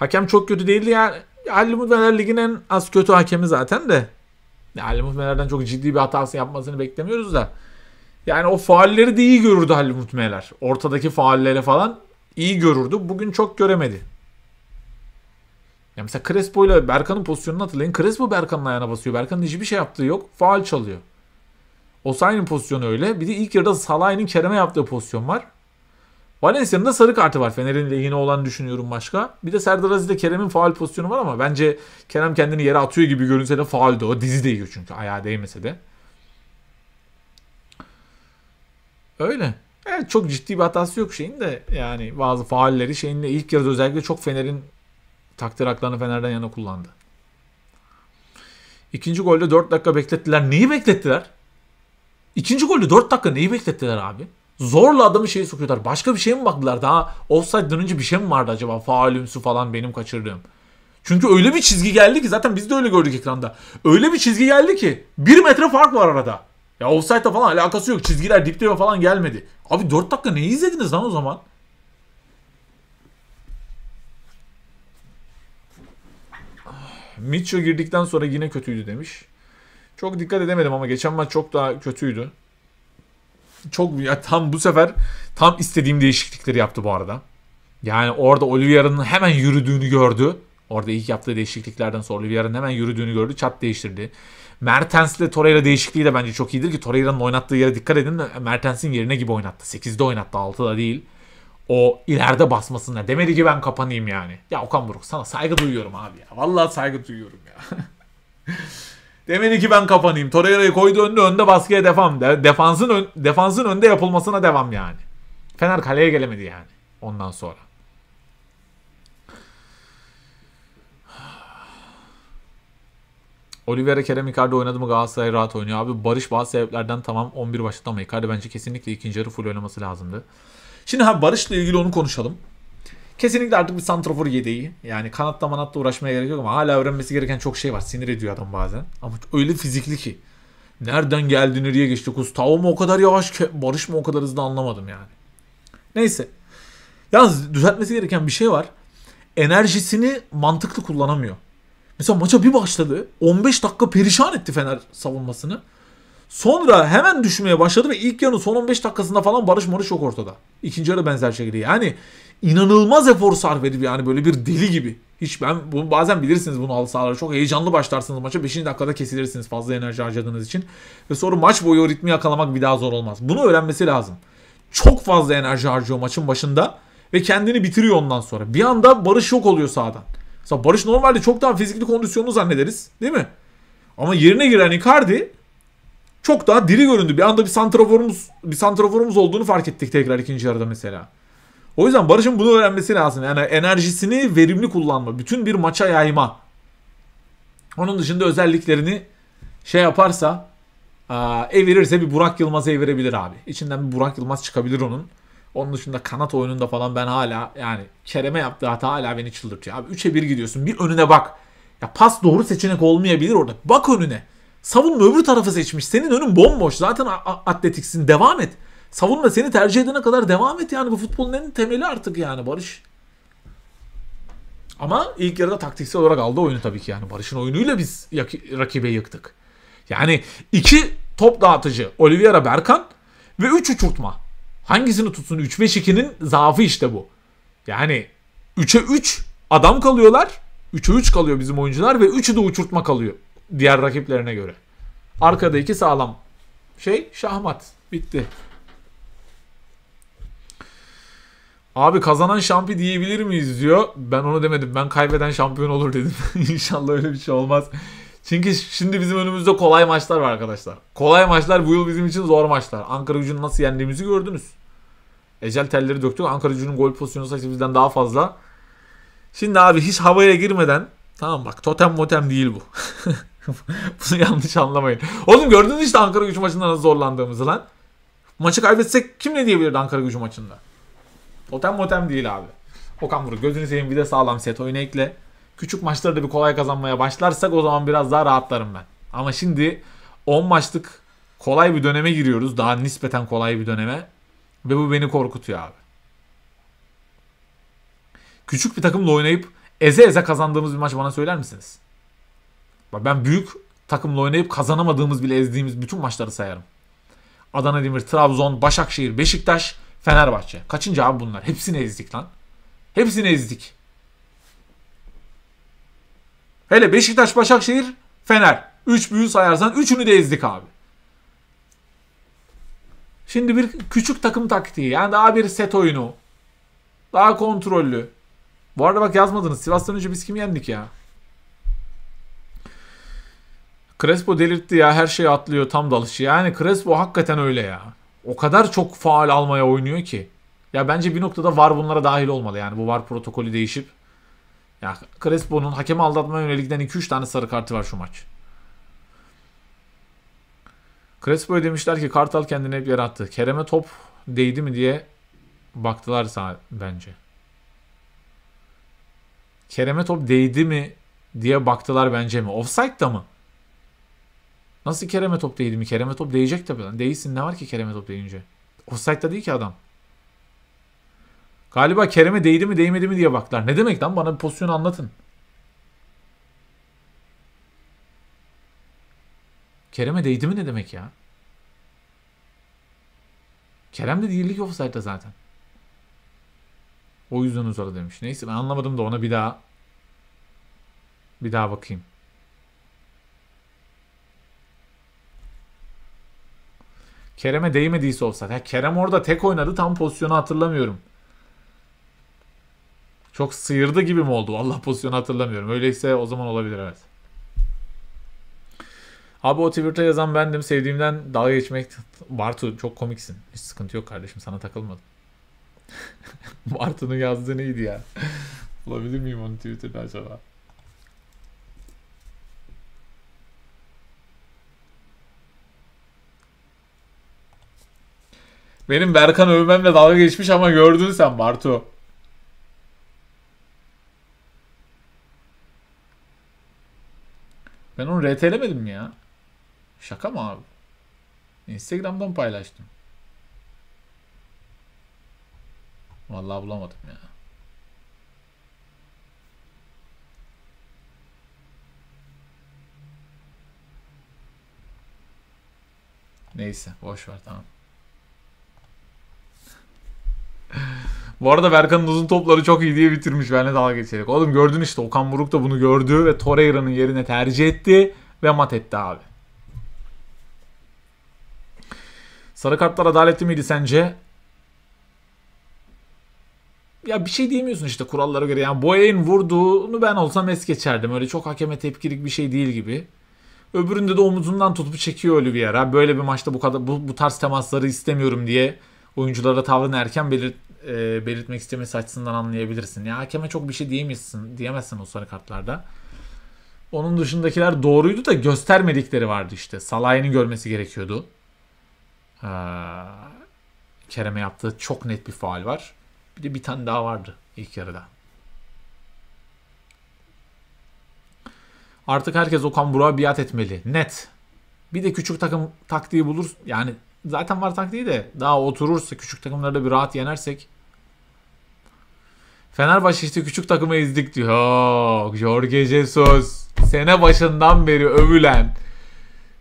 Hakem çok kötü değildi yani. Ali Muhmeler ligin en az kötü hakemi zaten de. Ali Muhmeler'den çok ciddi bir hatası yapmasını beklemiyoruz da. Yani o faalleri de iyi görürdü Halil Mutmeler. Ortadaki faalleri falan iyi görürdü. Bugün çok göremedi. Ya mesela Crespo ile Berkan'ın pozisyonunu hatırlayın. Crespo Berkan'ın ayağına basıyor. Berkan'ın hiçbir şey yaptığı yok. Faal çalıyor. Osayi'nin pozisyonu öyle. Bir de ilk yarıda Salah'ın Kerem'e yaptığı pozisyon var. Valencia'nın da sarı kartı var. Fener'in lehine olan düşünüyorum başka. Bir de Serdar Aziz'de Kerem'in faal pozisyonu var ama bence Kerem kendini yere atıyor gibi görünse de faaldi. O dizi değiyor çünkü ayağı değmese de. Öyle. Evet çok ciddi bir hatası yok şeyin de yani bazı faalleri şeyinle ilk yarıda özellikle çok Fener'in takdir haklarını Fener'den yana kullandı. İkinci golde 4 dakika beklettiler. Neyi beklettiler? İkinci golde 4 dakika neyi beklettiler abi? Zorla adamı şeyi sokuyorlar. Başka bir şey mi baktılar? Daha offside'dan önce bir şey mi vardı acaba? Faalümsü falan benim kaçırdığım. Çünkü öyle bir çizgi geldi ki zaten biz de öyle gördük ekranda. Öyle bir çizgi geldi ki bir metre fark var arada. Ya offside'da falan alakası yok. Çizgiler dipdire falan gelmedi. Abi 4 dakika neyi izlediniz lan o zaman? Ah, Mitchell girdikten sonra yine kötüydü demiş. Çok dikkat edemedim ama geçen maç çok daha kötüydü çok ya tam bu sefer tam istediğim değişiklikleri yaptı bu arada. Yani orada Olivier'ın hemen yürüdüğünü gördü. Orada ilk yaptığı değişikliklerden sonra Oliveira'nın hemen yürüdüğünü gördü. Çat değiştirdi. Mertens ile Torreira değişikliği de bence çok iyidir ki Torreira'nın oynattığı yere dikkat edin. Mertens'in yerine gibi oynattı. 8'de oynattı 6'da değil. O ileride basmasına demedi ki ben kapanayım yani. Ya Okan Buruk sana saygı duyuyorum abi ya. Vallahi saygı duyuyorum ya. *laughs* Demedi ki ben kapanayım. Torreira'yı koydu önde önde baskıya devam. De, defansın, ön, defansın önde yapılmasına devam yani. Fener kaleye gelemedi yani ondan sonra. Oliveira Kerem Icardi oynadı mı Galatasaray rahat oynuyor. Abi Barış bazı sebeplerden tamam 11 başladı ama Icardi bence kesinlikle ikinci yarı full oynaması lazımdı. Şimdi ha Barış'la ilgili onu konuşalım. Kesinlikle artık bir santrafor yedeği. Yani kanatta manatta uğraşmaya gerek yok ama hala öğrenmesi gereken çok şey var. Sinir ediyor adam bazen. Ama öyle fizikli ki. Nereden geldi nereye geçti Gustavo mu o kadar yavaş ki Barış mı o kadar hızlı anlamadım yani. Neyse. Yalnız düzeltmesi gereken bir şey var. Enerjisini mantıklı kullanamıyor. Mesela maça bir başladı. 15 dakika perişan etti Fener savunmasını. Sonra hemen düşmeye başladı ve ilk yarının son 15 dakikasında falan Barış Morış yok ortada. İkinci yarı benzer şekilde. Yani inanılmaz efor sarf edip yani böyle bir deli gibi. Hiç ben bunu bazen bilirsiniz bunu halı sahalara çok heyecanlı başlarsınız maça 5. dakikada kesilirsiniz fazla enerji harcadığınız için. Ve sonra maç boyu o ritmi yakalamak bir daha zor olmaz. Bunu öğrenmesi lazım. Çok fazla enerji harcıyor maçın başında ve kendini bitiriyor ondan sonra. Bir anda Barış yok oluyor sahadan. Mesela Barış normalde çok daha fizikli kondisyonlu zannederiz değil mi? Ama yerine giren Icardi çok daha diri göründü. Bir anda bir santraforumuz bir santraforumuz olduğunu fark ettik tekrar ikinci yarıda mesela. O yüzden Barış'ın bunu öğrenmesi lazım. Yani enerjisini verimli kullanma. Bütün bir maça yayma. Onun dışında özelliklerini şey yaparsa evirirse bir Burak Yılmaz'ı evirebilir abi. İçinden bir Burak Yılmaz çıkabilir onun. Onun dışında kanat oyununda falan ben hala yani Kerem'e yaptığı hata hala beni çıldırtıyor. Abi 3'e 1 gidiyorsun. Bir önüne bak. Ya pas doğru seçenek olmayabilir orada. Bak önüne. Savunma öbür tarafı seçmiş. Senin önün bomboş. Zaten atletiksin. Devam et. Savunma seni tercih edene kadar devam et yani. Bu futbolun en temeli artık yani Barış. Ama ilk yarıda taktiksel olarak aldı oyunu tabii ki yani. Barış'ın oyunuyla biz rakibe yıktık. Yani iki top dağıtıcı Oliveira Berkan ve üç uçurtma. Hangisini tutsun? 3-5-2'nin zaafı işte bu. Yani 3'e 3 adam kalıyorlar. 3'e 3 kalıyor bizim oyuncular ve 3'ü de uçurtma kalıyor. Diğer rakiplerine göre. Arkada iki sağlam şey şahmat. Bitti. Abi kazanan şampi diyebilir miyiz diyor. Ben onu demedim. Ben kaybeden şampiyon olur dedim. *laughs* İnşallah öyle bir şey olmaz. Çünkü şimdi bizim önümüzde kolay maçlar var arkadaşlar. Kolay maçlar bu yıl bizim için zor maçlar. Ankara gücünü nasıl yendiğimizi gördünüz. Ecel telleri döktük. Ankara gücünün gol pozisyonu sayısı bizden daha fazla. Şimdi abi hiç havaya girmeden tamam bak totem motem değil bu. *laughs* *laughs* Bunu yanlış anlamayın. Oğlum gördünüz işte Ankara gücü maçında nasıl zorlandığımızı lan. Maçı kaybetsek kim ne diyebilirdi Ankara gücü maçında? Totem motem değil abi. Okan Buruk gözünü seveyim bir de sağlam set oyunu ekle. Küçük maçları da bir kolay kazanmaya başlarsak o zaman biraz daha rahatlarım ben. Ama şimdi 10 maçlık kolay bir döneme giriyoruz. Daha nispeten kolay bir döneme. Ve bu beni korkutuyor abi. Küçük bir takımla oynayıp eze eze kazandığımız bir maç bana söyler misiniz? Bak ben büyük takımla oynayıp kazanamadığımız bile ezdiğimiz bütün maçları sayarım. Adana Demir, Trabzon, Başakşehir, Beşiktaş, Fenerbahçe. Kaçıncı abi bunlar? Hepsini ezdik lan. Hepsini ezdik. Hele Beşiktaş, Başakşehir, Fener. Üç büyü sayarsan üçünü de ezdik abi. Şimdi bir küçük takım taktiği. Yani daha bir set oyunu. Daha kontrollü. Bu arada bak yazmadınız. Sivas'tan önce biz kim yendik ya? Crespo delirtti ya her şeyi atlıyor tam dalışı. Yani Crespo hakikaten öyle ya. O kadar çok faal almaya oynuyor ki. Ya bence bir noktada var bunlara dahil olmalı yani bu var protokolü değişip. Ya Crespo'nun hakemi aldatma yönelikten 2-3 tane sarı kartı var şu maç. Crespo'ya demişler ki Kartal kendini hep yarattı. Kerem'e top değdi mi diye baktılar sana bence. Kerem'e top değdi mi diye baktılar bence mi? Offside'da mı? Nasıl Kerem'e top değdi mi? Kerem'e top değecek tabii lan. Değilsin ne var ki Kerem'e top değince? Offside'da değil ki adam. Galiba Kerem'e değdi mi değmedi mi diye baklar. Ne demek lan? Bana bir pozisyonu anlatın. Kerem'e değdi mi ne demek ya? Kerem de değildi ki offside'da zaten. O yüzden uzadı demiş. Neyse ben anlamadım da ona bir daha bir daha bakayım. Kerem'e değmediyse olsa. Ya Kerem orada tek oynadı tam pozisyonu hatırlamıyorum. Çok sıyırdı gibi mi oldu? Allah pozisyonu hatırlamıyorum. Öyleyse o zaman olabilir evet. Abi o Twitter'da yazan bendim. Sevdiğimden dalga geçmek. *laughs* Bartu çok komiksin. Hiç sıkıntı yok kardeşim. Sana takılmadım. *laughs* Bartu'nun yazdığı neydi ya? Olabilir *laughs* miyim onu Twitter'da acaba? Benim Berkan övmemle dalga geçmiş ama gördün sen Bartu. Ben onu RT'lemedim ya. Şaka mı abi? Instagram'dan paylaştım. Vallahi bulamadım ya. Neyse boş ver tamam. Bu arada Berkan'ın uzun topları çok iyi diye bitirmiş. Benle daha geçerek. Oğlum gördün işte Okan Buruk da bunu gördü ve Torreira'nın yerine tercih etti ve mat etti abi. Sarı kartlar adaletli miydi sence? Ya bir şey diyemiyorsun işte kurallara göre. Yani Boya'nın vurduğunu ben olsam es geçerdim. Öyle çok hakeme tepkilik bir şey değil gibi. Öbüründe de omuzundan tutup çekiyor öyle bir yara. Böyle bir maçta bu kadar bu, bu tarz temasları istemiyorum diye oyunculara tavrını erken belirt e, belirtmek istemesi açısından anlayabilirsin. Ya hakeme çok bir şey diyemezsin, diyemezsin o sarı kartlarda. Onun dışındakiler doğruydu da göstermedikleri vardı işte. Salah'ın görmesi gerekiyordu. Ee, Kerem'e yaptığı çok net bir faal var. Bir de bir tane daha vardı ilk yarıda. Artık herkes Okan Burak'a biat etmeli. Net. Bir de küçük takım taktiği bulur. Yani zaten var taktiği de daha oturursa küçük takımlarda bir rahat yenersek Fenerbahçe işte küçük takımı ezdik diyor. Yok Jorge Jesus sene başından beri övülen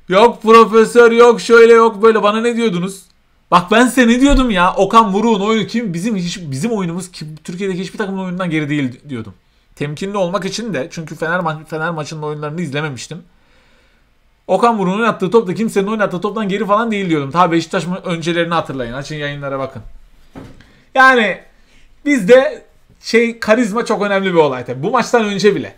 yok profesör yok şöyle yok böyle bana ne diyordunuz? Bak ben size ne diyordum ya Okan Buruk'un oyunu kim bizim hiç, bizim oyunumuz kim, Türkiye'deki hiçbir takımın oyunundan geri değil diyordum. Temkinli olmak için de çünkü Fener, ma Fener maçının oyunlarını izlememiştim. Okan Burun'un attığı top da kimsenin oynattığı toptan geri falan değil diyordum. Tabi Beşiktaş öncelerini hatırlayın. Açın yayınlara bakın. Yani bizde şey karizma çok önemli bir olay tabii. Bu maçtan önce bile.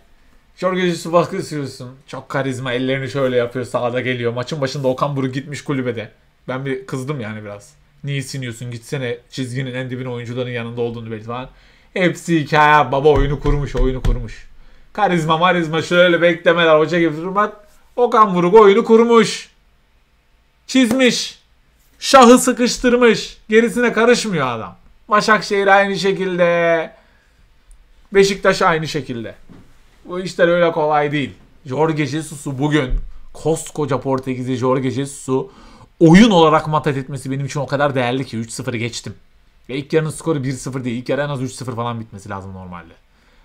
Jorge Jesus'u bakıyorsun. Çok karizma. Ellerini şöyle yapıyor. Sağda geliyor. Maçın başında Okan Buruk gitmiş kulübede. Ben bir kızdım yani biraz. Niye siniyorsun? Gitsene çizginin en dibine oyuncuların yanında olduğunu belli falan. Hepsi hikaye. Baba oyunu kurmuş. Oyunu kurmuş. Karizma marizma şöyle beklemeler. Hoca gibi durmak Okan Buruk oyunu kurmuş. Çizmiş. Şahı sıkıştırmış. Gerisine karışmıyor adam. Başakşehir aynı şekilde. Beşiktaş aynı şekilde. Bu işler öyle kolay değil. Jorge Jesus'u bugün koskoca Portekizli Jorge Jesus'u oyun olarak matat etmesi benim için o kadar değerli ki 3-0'ı geçtim. Ve ilk yarının skoru 1-0 değil. İlk yarı en az 3-0 falan bitmesi lazım normalde.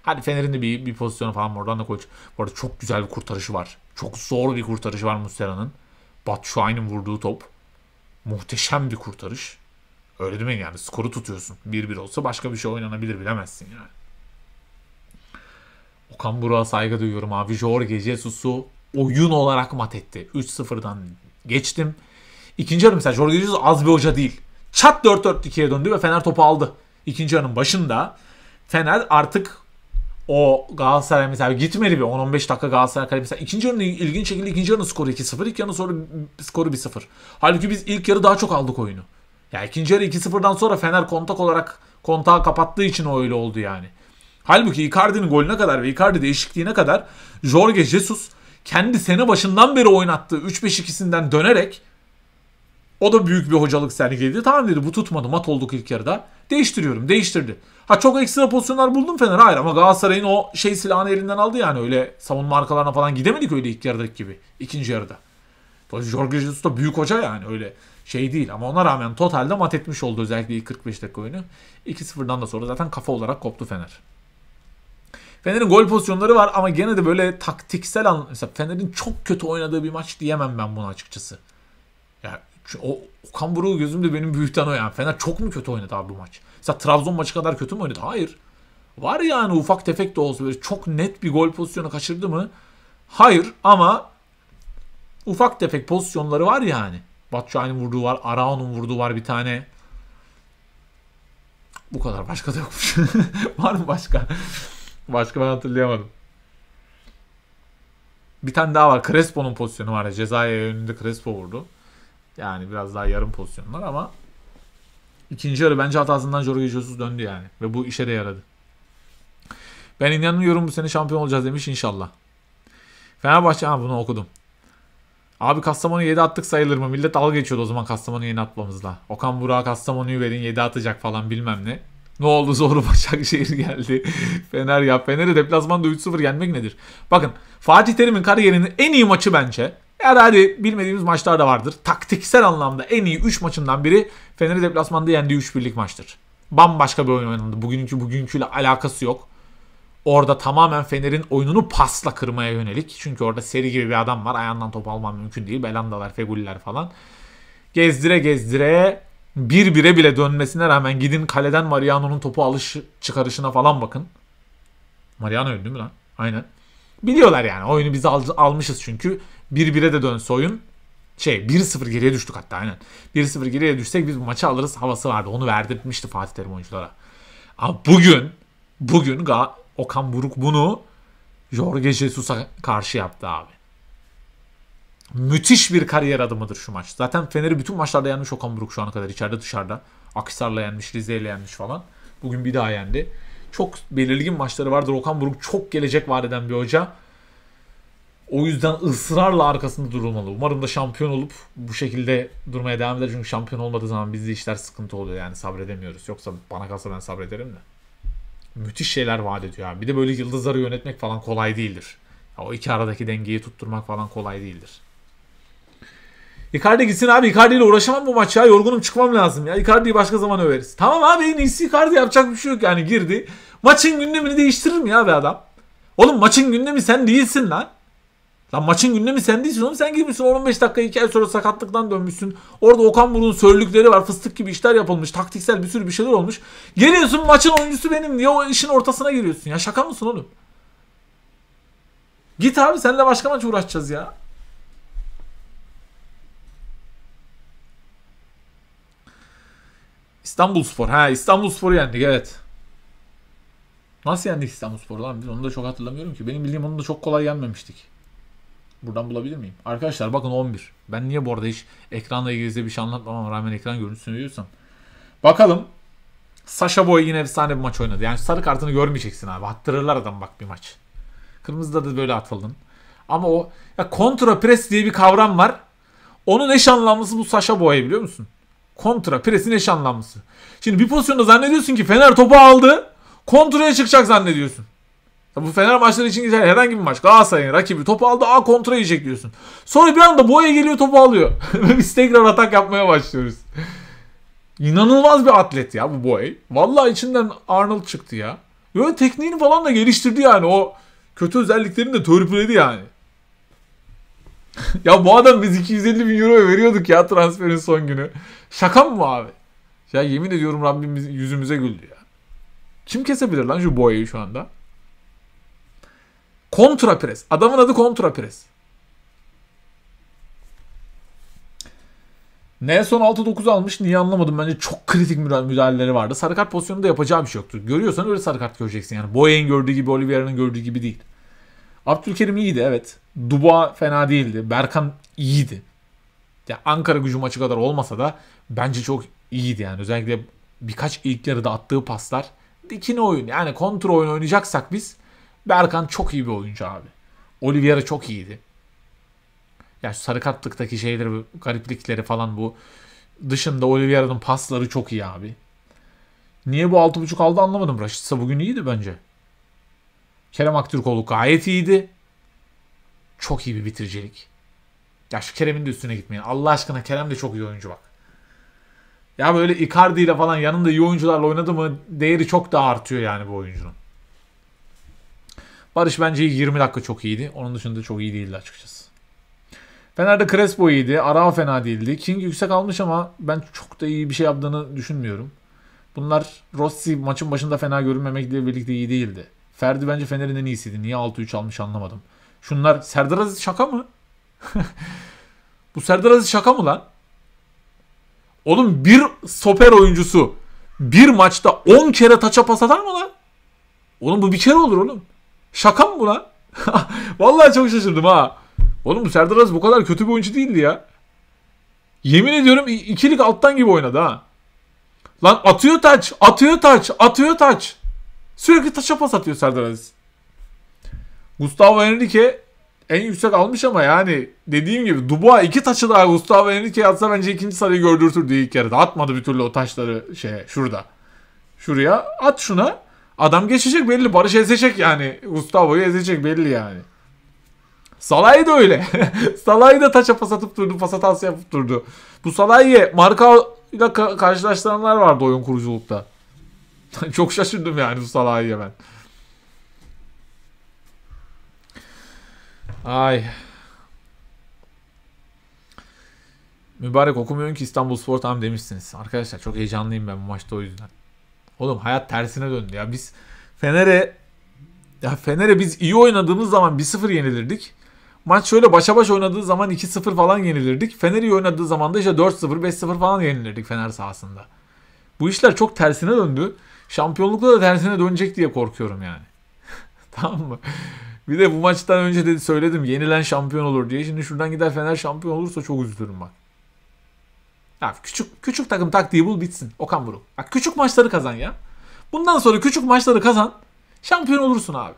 Hadi Fener'in de bir, bir pozisyonu falan oradan da koç. Bu arada çok güzel bir kurtarışı var. Çok zor bir kurtarış var Muslera'nın. Batshuayi'nin vurduğu top. Muhteşem bir kurtarış. Öyle değil mi yani skoru tutuyorsun. 1-1 olsa başka bir şey oynanabilir bilemezsin yani. Okan Burak'a saygı duyuyorum abi. Jorge Jesus'u oyun olarak mat etti. 3-0'dan geçtim. İkinci yarı mesela Jorge Jesus az bir hoca değil. Çat 4-4-2'ye döndü ve Fener topu aldı. İkinci yarının başında Fener artık o Galatasaray mesela gitmeli bir 10-15 dakika Galatasaray kaleye mesela ikinci yarının ilginç şekilde ikinci yarının skoru 2-0 ilk yarının sonra skoru 1-0. Halbuki biz ilk yarı daha çok aldık oyunu. Ya yani ikinci yarı 2-0'dan sonra Fener kontak olarak kontağı kapattığı için o öyle oldu yani. Halbuki Icardi'nin golüne kadar ve Icardi değişikliğine kadar Jorge Jesus kendi sene başından beri oynattığı 3-5-2'sinden dönerek o da büyük bir hocalık sergiledi. Tamam dedi bu tutmadı mat olduk ilk yarıda. Değiştiriyorum değiştirdi. Ha çok ekstra pozisyonlar buldum Fener hayır ama Galatasaray'ın o şey silahını elinden aldı yani öyle savunma arkalarına falan gidemedik öyle ilk yarıdaki gibi. ikinci yarıda. Jorge Jesus da büyük hoca yani öyle şey değil ama ona rağmen totalde mat etmiş oldu özellikle ilk 45 dakika oyunu. 2-0'dan da sonra zaten kafa olarak koptu Fener. Fener'in gol pozisyonları var ama gene de böyle taktiksel an mesela Fener'in çok kötü oynadığı bir maç diyemem ben bunu açıkçası. yani o Okan Buruk'u gözümde benim büyükten o yani. Fener çok mu kötü oynadı abi bu maç? Mesela Trabzon maçı kadar kötü mü oynadı? Hayır. Var yani ufak tefek de olsa böyle çok net bir gol pozisyonu kaçırdı mı? Hayır ama ufak tefek pozisyonları var yani. Batşuay'ın vurduğu var, Arao'nun vurduğu var bir tane. Bu kadar başka da yokmuş. *laughs* var mı başka? başka ben hatırlayamadım. Bir tane daha var. Crespo'nun pozisyonu var. Cezayir önünde Crespo vurdu. Yani biraz daha yarım pozisyonlar ama ikinci yarı bence hatasından Jorge Jesus döndü yani. Ve bu işe de yaradı. Ben inanıyorum bu sene şampiyon olacağız demiş inşallah. Fenerbahçe ha bunu okudum. Abi Kastamonu 7 attık sayılır mı? Millet dalga geçiyordu o zaman Kastamonu yeni atmamızla. Okan Burak'a Kastamonu'yu verin 7 atacak falan bilmem ne. Ne oldu *laughs* zorlu Başakşehir geldi. *laughs* Fener ya. Feneri deplasmanda 3-0 yenmek nedir? Bakın Fatih Terim'in kariyerinin en iyi maçı bence. Yani hadi bilmediğimiz maçlar da vardır. Taktiksel anlamda en iyi 3 maçından biri Fener'i deplasmanda yendiği 3 birlik maçtır. Bambaşka bir oyun oynandı. Bugünkü bugünküyle alakası yok. Orada tamamen Fener'in oyununu pasla kırmaya yönelik. Çünkü orada seri gibi bir adam var. Ayağından top alman mümkün değil. Belandalar, Feguliler falan. Gezdire gezdire bir bire bile dönmesine rağmen gidin kaleden Mariano'nun topu alış çıkarışına falan bakın. Mariano öldü mü lan? Aynen. Biliyorlar yani. Oyunu biz al- almışız çünkü. 1-1'e de dönse oyun şey 1-0 geriye düştük hatta aynen. 1-0 geriye düşsek biz bu maçı alırız havası vardı. Onu verdirmişti Fatih Terim oyunculara. Ama bugün bugün Ga Okan Buruk bunu Jorge Jesus'a karşı yaptı abi. Müthiş bir kariyer adımıdır şu maç. Zaten Fener'i bütün maçlarda yenmiş Okan Buruk şu ana kadar. içeride dışarıda. Akhisar'la yenmiş, Rize'yle yenmiş falan. Bugün bir daha yendi. Çok belirgin maçları vardır. Okan Buruk çok gelecek vaat eden bir hoca. O yüzden ısrarla arkasında durulmalı. Umarım da şampiyon olup bu şekilde durmaya devam eder. Çünkü şampiyon olmadığı zaman bizde işler sıkıntı oluyor. Yani sabredemiyoruz. Yoksa bana kalsa ben sabrederim de. Müthiş şeyler vaat ediyor abi. Bir de böyle yıldızları yönetmek falan kolay değildir. Ya o iki aradaki dengeyi tutturmak falan kolay değildir. Icardi gitsin abi. Icardi ile uğraşamam bu maç Yorgunum çıkmam lazım ya. Icardi'yi başka zaman överiz. Tamam abi en iyisi Icardi yapacak bir şey yok yani girdi. Maçın gündemini değiştirir mi ya be adam? Oğlum maçın gündemi sen değilsin lan. Lan maçın gündemi sen değilsin oğlum. Sen girmişsin 15 dakika 2 ay sonra sakatlıktan dönmüşsün. Orada Okan Burunun söylükleri var. Fıstık gibi işler yapılmış. Taktiksel bir sürü bir şeyler olmuş. Geliyorsun maçın oyuncusu benim diye o işin ortasına giriyorsun. Ya şaka mısın oğlum? Git abi senle başka maç uğraşacağız ya. İstanbul Spor. Ha İstanbul Spor'u yendik evet. Nasıl yendik İstanbul Spor'u lan? Biz onu da çok hatırlamıyorum ki. Benim bildiğim onu da çok kolay yenmemiştik. Buradan bulabilir miyim? Arkadaşlar bakın 11. Ben niye bu arada hiç ekranla ilgili bir şey anlatmamama rağmen ekran görüntüsünü veriyorsam. Bakalım. Sasha Boy yine efsane bir maç oynadı. Yani sarı kartını görmeyeceksin abi. Attırırlar adam bak bir maç. Kırmızıda da böyle atıldın. Ama o ya kontra pres diye bir kavram var. Onun eş anlamlısı bu Sasha Boy biliyor musun? Kontra presin eş anlamlısı. Şimdi bir pozisyonda zannediyorsun ki Fener topu aldı. Kontraya çıkacak zannediyorsun. Bu Fener maçları için güzel herhangi bir maç. Galatasaray'ın rakibi topu aldı. Aa kontra yiyecek diyorsun. Sonra bir anda boya geliyor topu alıyor. *laughs* Biz tekrar atak yapmaya başlıyoruz. İnanılmaz bir atlet ya bu boy. Vallahi içinden Arnold çıktı ya. Böyle tekniğini falan da geliştirdi yani. O kötü özelliklerini de törpüledi yani. *laughs* ya bu adam biz 250 bin euro veriyorduk ya transferin son günü. Şaka mı bu abi? Ya yemin ediyorum Rabbim yüzümüze güldü ya. Kim kesebilir lan şu boyayı şu anda? Kontra pres. Adamın adı kontra pres. Nelson 6-9 almış. Niye anlamadım. Bence çok kritik müdahaleleri vardı. Sarı kart pozisyonunda yapacağı bir şey yoktu. Görüyorsan öyle sarı kart göreceksin. Yani Boyen gördüğü gibi Oliveira'nın gördüğü gibi değil. Abdülkerim iyiydi evet. Duba fena değildi. Berkan iyiydi. Ya Ankara gücü maçı kadar olmasa da bence çok iyiydi yani. Özellikle birkaç ilk yarıda attığı paslar dikine oyun. Yani kontrol oyun oynayacaksak biz Berkan çok iyi bir oyuncu abi. Oliveira çok iyiydi. Ya şu sarı kartlıktaki şeyleri, gariplikleri falan bu. Dışında Oliveira'nın pasları çok iyi abi. Niye bu 6.5 aldı anlamadım. Raşitsa bugün iyiydi bence. Kerem Aktürkoğlu gayet iyiydi. Çok iyi bir bitiricilik. Ya şu Kerem'in de üstüne gitmeyin. Allah aşkına Kerem de çok iyi oyuncu bak. Ya böyle Icardi ile falan yanında iyi oyuncularla oynadı mı değeri çok daha artıyor yani bu oyuncunun. Barış bence 20 dakika çok iyiydi. Onun dışında çok iyi değildi açıkçası. Fener'de Crespo iyiydi. Arao fena değildi. King yüksek almış ama ben çok da iyi bir şey yaptığını düşünmüyorum. Bunlar Rossi maçın başında fena görünmemekle birlikte iyi değildi. Ferdi bence Fener'in en iyisiydi. Niye 6-3 almış anlamadım. Şunlar Serdar Aziz şaka mı? *laughs* Bu Serdar Aziz şaka mı lan? Oğlum bir soper oyuncusu bir maçta 10 kere taça pas atar mı lan? Oğlum bu bir kere olur oğlum. Şaka mı bu lan? *laughs* Vallahi çok şaşırdım ha. Oğlum Serdar Aziz bu kadar kötü bir oyuncu değildi ya. Yemin ediyorum ikilik alttan gibi oynadı ha. Lan atıyor taç, atıyor taç, atıyor taç. Sürekli taça pas atıyor Serdar Aziz. Gustavo Henrique en yüksek almış ama yani dediğim gibi Dubois iki taçı daha Gustavo Henrique atsa bence ikinci sarıyı gördürtür diye ilk yarıda. Atmadı bir türlü o taşları şeye şurada. Şuraya at şuna Adam geçecek belli. Barış ezecek yani. Gustavo'yu ezecek belli yani. Salay da öyle. *laughs* Salay da taça pas atıp durdu. Pas hatası yapıp durdu. Bu Salay'ı marka ile ka- karşılaştıranlar vardı oyun kuruculukta. *laughs* Çok şaşırdım yani bu Salah'ı ben. Ay. Mübarek okumuyorum ki İstanbul Spor tam demişsiniz. Arkadaşlar çok heyecanlıyım ben bu maçta o yüzden. Oğlum hayat tersine döndü ya. Biz Fener'e ya Fener'e biz iyi oynadığımız zaman 1-0 yenilirdik. Maç şöyle başa baş oynadığı zaman 2-0 falan yenilirdik. Fener iyi oynadığı zaman da işte 4-0, 5-0 falan yenilirdik Fener sahasında. Bu işler çok tersine döndü. Şampiyonlukta da tersine dönecek diye korkuyorum yani. *laughs* tamam mı? Bir de bu maçtan önce dedi söyledim yenilen şampiyon olur diye. Şimdi şuradan gider Fener şampiyon olursa çok üzülürüm bak. Ya küçük küçük takım taktiği bul bitsin Okan Buruk. Bak küçük maçları kazan ya. Bundan sonra küçük maçları kazan. Şampiyon olursun abi.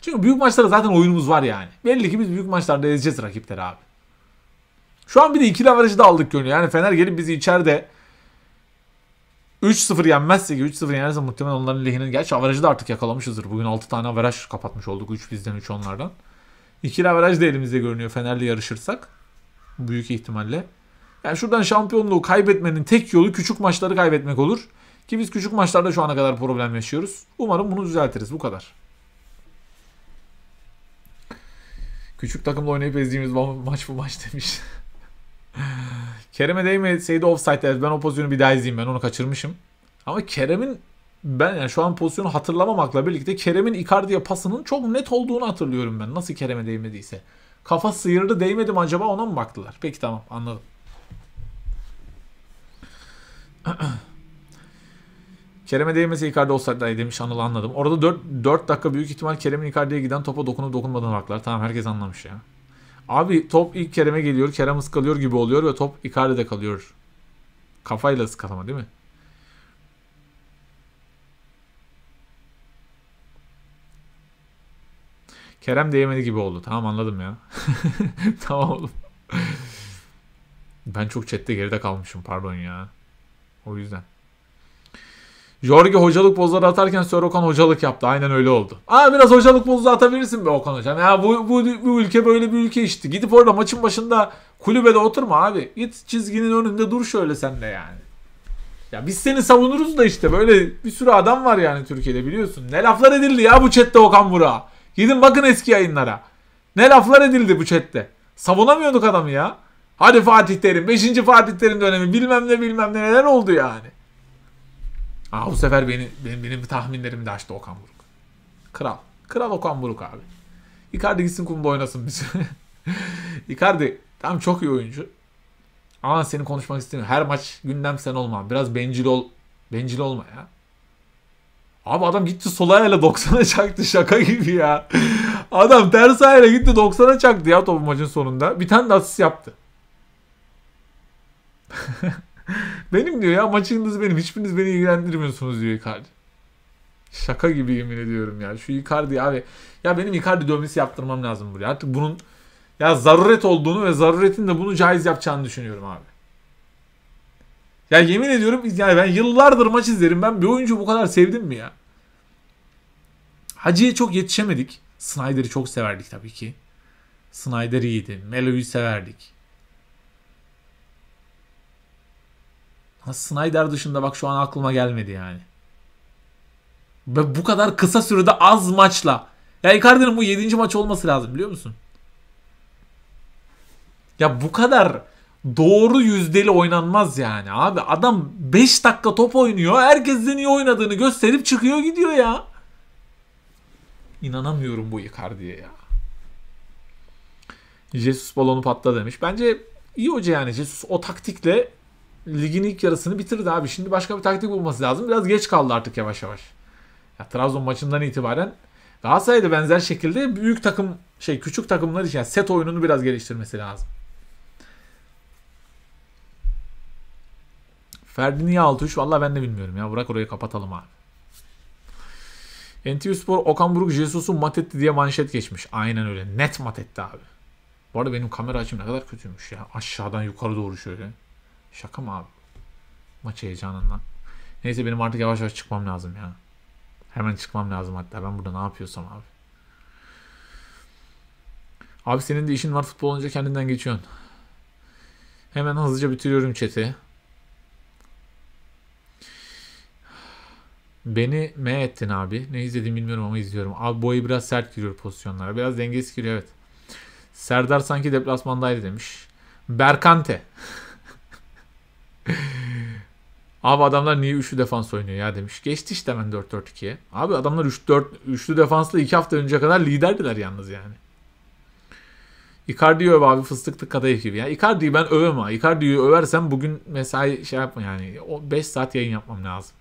Çünkü büyük maçlara zaten oyunumuz var yani. Belli ki biz büyük maçlarda ezeceğiz rakipleri abi. Şu an bir de ikili avarajı da aldık görünüyor. Yani Fener gelip bizi içeride 3-0 yenmezse ki 3-0 yenerse muhtemelen onların lehine. Gerçi avarajı da artık yakalamışızdır. Bugün 6 tane avaraj kapatmış olduk. 3 bizden 3 onlardan. İkili avaraj da elimizde görünüyor Fener'le yarışırsak. Büyük ihtimalle. Yani şuradan şampiyonluğu kaybetmenin tek yolu küçük maçları kaybetmek olur. Ki biz küçük maçlarda şu ana kadar problem yaşıyoruz. Umarım bunu düzeltiriz. Bu kadar. Küçük takımla oynayıp ezdiğimiz maç bu maç demiş. *laughs* Kerem'e değmeseydi offside derdi. Ben o pozisyonu bir daha izleyeyim ben onu kaçırmışım. Ama Kerem'in ben yani şu an pozisyonu hatırlamamakla birlikte Kerem'in Icardi'ye pasının çok net olduğunu hatırlıyorum ben. Nasıl Kerem'e değmediyse. Kafa sıyırdı değmedim acaba ona mı baktılar? Peki tamam anladım. *clears throat* Kerem'e değmesi Icardi olsaydı demiş Anıl anladım. Orada 4, 4 dakika büyük ihtimal Kerem'in Icardi'ye giden topa dokunup dokunmadığını baklar. Tamam herkes anlamış ya. Abi top ilk Kerem'e geliyor. Kerem ıskalıyor gibi oluyor ve top Icardi'de kalıyor. Kafayla ıskalama değil mi? Kerem değmedi gibi oldu. Tamam anladım ya. *laughs* tamam oğlum. ben çok chatte geride kalmışım pardon ya. O yüzden. Jorge hocalık pozları atarken Sir Okan hocalık yaptı. Aynen öyle oldu. Aa biraz hocalık pozu atabilirsin be Okan hocam. Ya bu, bu, bu ülke böyle bir ülke işte. Gidip orada maçın başında kulübede oturma abi. Git çizginin önünde dur şöyle sen de yani. Ya biz seni savunuruz da işte böyle bir sürü adam var yani Türkiye'de biliyorsun. Ne laflar edildi ya bu chatte Okan Burak'a. Gidin bakın eski yayınlara. Ne laflar edildi bu chatte. Savunamıyorduk adamı ya. Hadi Fatih Terim. 5. Fatih Terim dönemi bilmem ne bilmem ne neler oldu yani. Aa, bu sefer beni, benim, benim tahminlerimi de açtı Okan Buruk. Kral. Kral Okan Buruk abi. Icardi gitsin kumda oynasın biz. *laughs* Icardi tam çok iyi oyuncu. Ama seni konuşmak istemiyorum. Her maç gündem sen olma. Biraz bencil ol. Bencil olma ya. Abi adam gitti sol ile 90'a çaktı şaka gibi ya. adam ters ayağıyla gitti 90'a çaktı ya top maçın sonunda. Bir tane de asist yaptı. *laughs* benim diyor ya maçınız benim. Hiçbiriniz beni ilgilendirmiyorsunuz diyor Icardi. Şaka gibi yemin ediyorum ya. Şu Icardi abi. Ya benim Icardi dövmesi yaptırmam lazım buraya. Artık bunun ya zaruret olduğunu ve zaruretin de bunu caiz yapacağını düşünüyorum abi. Ya yemin ediyorum yani ben yıllardır maç izlerim. Ben bir oyuncu bu kadar sevdim mi ya? Hacı'ya çok yetişemedik. Snyder'i çok severdik tabii ki. Snyder iyiydi. Melo'yu severdik. Ha, Snyder dışında bak şu an aklıma gelmedi yani. Ve bu kadar kısa sürede az maçla. Ya Icardi'nin bu 7. maç olması lazım biliyor musun? Ya bu kadar doğru yüzdeli oynanmaz yani. Abi adam 5 dakika top oynuyor. Herkesin iyi oynadığını gösterip çıkıyor gidiyor ya. İnanamıyorum bu Icardi'ye ya. Jesus balonu patla demiş. Bence iyi hoca yani. Jesus o taktikle ligin ilk yarısını bitirdi abi. Şimdi başka bir taktik bulması lazım. Biraz geç kaldı artık yavaş yavaş. Ya, Trabzon maçından itibaren Galatasaray'da benzer şekilde büyük takım şey küçük takımlar için yani set oyununu biraz geliştirmesi lazım. Ferdi niye 6-3? Valla ben de bilmiyorum ya. Bırak orayı kapatalım abi. NTV Spor Okan Buruk Jesus'u mat etti diye manşet geçmiş. Aynen öyle. Net mat etti abi. Bu arada benim kamera açım ne kadar kötüymüş ya. Aşağıdan yukarı doğru şöyle. Şaka mı abi? Maç heyecanından. Neyse benim artık yavaş yavaş çıkmam lazım ya. Hemen çıkmam lazım hatta. Ben burada ne yapıyorsam abi. Abi senin de işin var futbol olunca kendinden geçiyorsun. Hemen hızlıca bitiriyorum chat'i. Beni M ettin abi. Ne izledim bilmiyorum ama izliyorum. Abi boyu biraz sert giriyor pozisyonlara. Biraz dengesiz giriyor evet. Serdar sanki deplasmandaydı demiş. Berkante. *laughs* Abi adamlar niye üçlü defans oynuyor ya demiş. Geçti işte hemen 4-4-2'ye. Abi adamlar 3-4 üçlü defansla 2 hafta önce kadar liderdiler yalnız yani. Icardi'yi öv abi fıstıklı kadayıf gibi. Yani Icardi'yi ben övem ha. Icardi'yi översem bugün mesai şey yapma yani. 5 saat yayın yapmam lazım.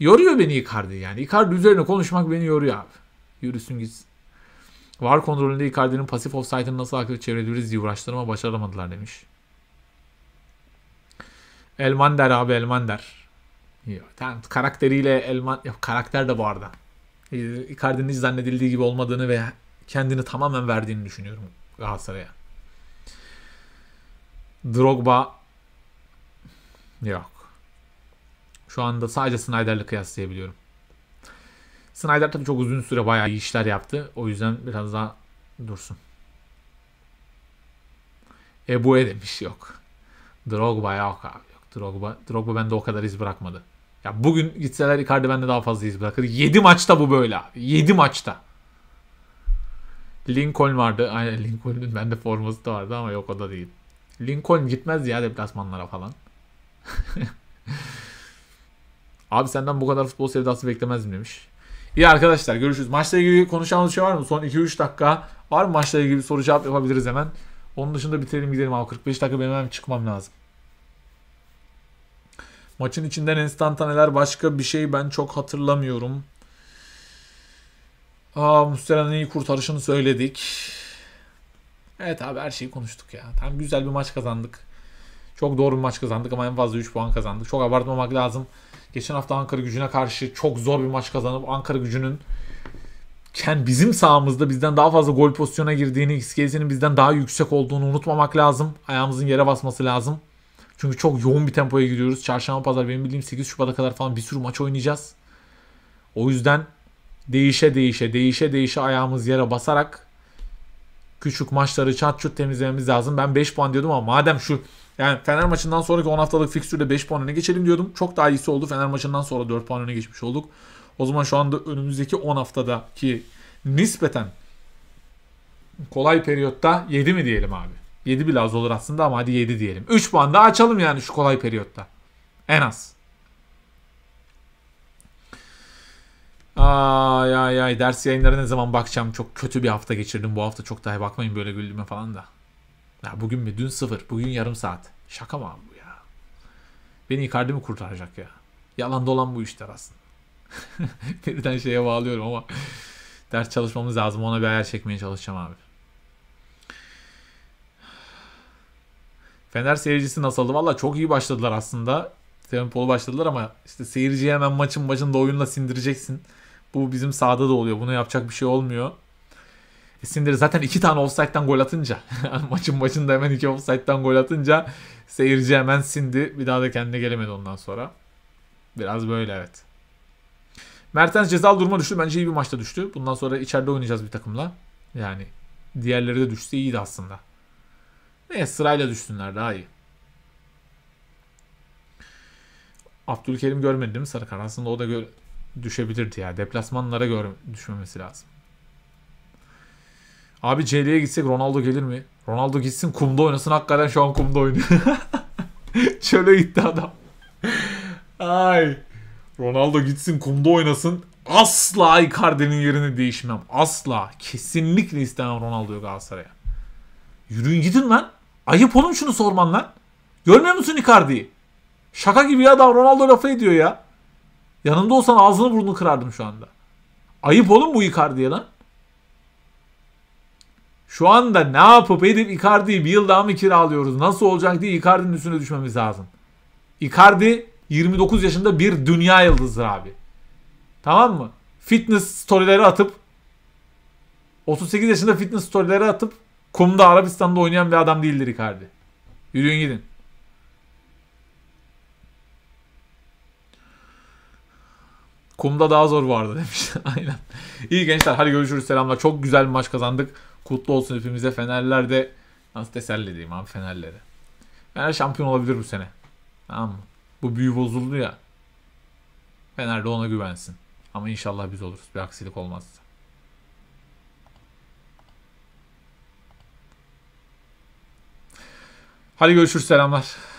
Yoruyor beni Icardi yani. Icardi üzerine konuşmak beni yoruyor abi. Yürüsün gitsin. Var kontrolünde Icardi'nin pasif offside'ını nasıl akıllı çevirebiliriz diye uğraştılar başaramadılar demiş. Elmander abi Elmander. Tamam, karakteriyle Elman... Ya, karakter de bu arada. Ee, Icardi'nin hiç zannedildiği gibi olmadığını ve kendini tamamen verdiğini düşünüyorum Galatasaray'a. Drogba yok. Şu anda sadece Snyder'la kıyaslayabiliyorum. Snyder tabii çok uzun süre bayağı iyi işler yaptı. O yüzden biraz daha dursun. Ebu demiş şey yok. Drogba yok abi. Drogba, Drogba bende o kadar iz bırakmadı. Ya bugün gitseler Icardi bende daha fazla iz bırakır. 7 maçta bu böyle abi. 7 maçta. Lincoln vardı. Aynen Lincoln'un bende forması da vardı ama yok o da değil. Lincoln gitmez ya deplasmanlara falan. *laughs* abi senden bu kadar futbol sevdası beklemezdim demiş. İyi arkadaşlar görüşürüz. Maçla ilgili konuşacağımız şey var mı? Son 2-3 dakika var mı maçla ilgili soru cevap yapabiliriz hemen. Onun dışında bitirelim gidelim abi. 45 dakika benim hemen çıkmam lazım. Maçın içinden enstantaneler başka bir şey ben çok hatırlamıyorum. Aa Muslera'nın iyi kurtarışını söyledik. Evet abi her şeyi konuştuk ya. Tam güzel bir maç kazandık. Çok doğru bir maç kazandık ama en fazla 3 puan kazandık. Çok abartmamak lazım. Geçen hafta Ankara gücüne karşı çok zor bir maç kazanıp Ankara gücünün kendi bizim sahamızda bizden daha fazla gol pozisyona girdiğini, XG'sinin bizden daha yüksek olduğunu unutmamak lazım. Ayağımızın yere basması lazım. Çünkü çok yoğun bir tempoya gidiyoruz. Çarşamba pazar benim bildiğim 8 Şubat'a kadar falan bir sürü maç oynayacağız. O yüzden değişe değişe değişe değişe ayağımız yere basarak küçük maçları çat çut temizlememiz lazım. Ben 5 puan diyordum ama madem şu yani Fener maçından sonraki 10 haftalık fikstürle 5 puan öne geçelim diyordum. Çok daha iyisi oldu. Fener maçından sonra 4 puan öne geçmiş olduk. O zaman şu anda önümüzdeki 10 haftada ki nispeten kolay periyotta 7 mi diyelim abi? 7 bile az olur aslında ama hadi 7 diyelim. 3 puan daha açalım yani şu kolay periyotta. En az. Ay ay ay ders yayınları ne zaman bakacağım çok kötü bir hafta geçirdim bu hafta çok daha bakmayın böyle güldüğüme falan da. Ya bugün mü dün sıfır bugün yarım saat. Şaka mı bu ya? Beni Icardi mi kurtaracak ya? Yalan dolan bu işler aslında. *laughs* Birden şeye bağlıyorum ama ders çalışmamız lazım ona bir ayar çekmeye çalışacağım abi. Fener seyircisi nasıldı? Valla çok iyi başladılar aslında. Tempolu başladılar ama işte seyirciyi hemen maçın başında oyunla sindireceksin. Bu bizim sahada da oluyor. Bunu yapacak bir şey olmuyor. E sindir zaten iki tane offside'dan gol atınca *laughs* maçın başında hemen iki offside'dan gol atınca seyirci hemen sindi. Bir daha da kendine gelemedi ondan sonra. Biraz böyle evet. Mertens cezalı duruma düştü. Bence iyi bir maçta düştü. Bundan sonra içeride oynayacağız bir takımla. Yani diğerleri de düşse iyiydi aslında. Neyse sırayla düşsünler daha iyi. Abdülkerim görmedi değil mi sarı kart? Aslında o da gö- düşebilirdi ya. Deplasmanlara göre düşmemesi lazım. Abi Celi'ye gitsek Ronaldo gelir mi? Ronaldo gitsin kumda oynasın. Hakikaten şu an kumda oynuyor. *laughs* Çöle gitti adam. Ay. Ronaldo gitsin kumda oynasın. Asla Icardi'nin yerini değişmem. Asla. Kesinlikle istemem Ronaldo'yu Galatasaray'a. Yürüyün gidin lan. Ayıp oğlum şunu sorman lan. Görmüyor musun Icardi'yi? Şaka gibi ya adam Ronaldo lafı ediyor ya. Yanında olsan ağzını burnunu kırardım şu anda. Ayıp oğlum bu Icardi'ye lan. Şu anda ne yapıp edip Icardi'yi bir yıl daha mı kiralıyoruz? Nasıl olacak diye Icardi'nin üstüne düşmemiz lazım. Icardi 29 yaşında bir dünya yıldızdır abi. Tamam mı? Fitness storyleri atıp 38 yaşında fitness storyleri atıp Kumda Arabistan'da oynayan bir adam değildir Icardi. Yürüyün gidin. Kumda daha zor vardı demiş. *laughs* Aynen. İyi gençler hadi görüşürüz selamlar. Çok güzel bir maç kazandık. Kutlu olsun hepimize. Fenerler de nasıl teselli edeyim abi Fenerleri. Fener şampiyon olabilir bu sene. Tamam mı? Bu büyü bozuldu ya. Fener de ona güvensin. Ama inşallah biz oluruz. Bir aksilik olmazsa. Hadi görüşürüz selamlar.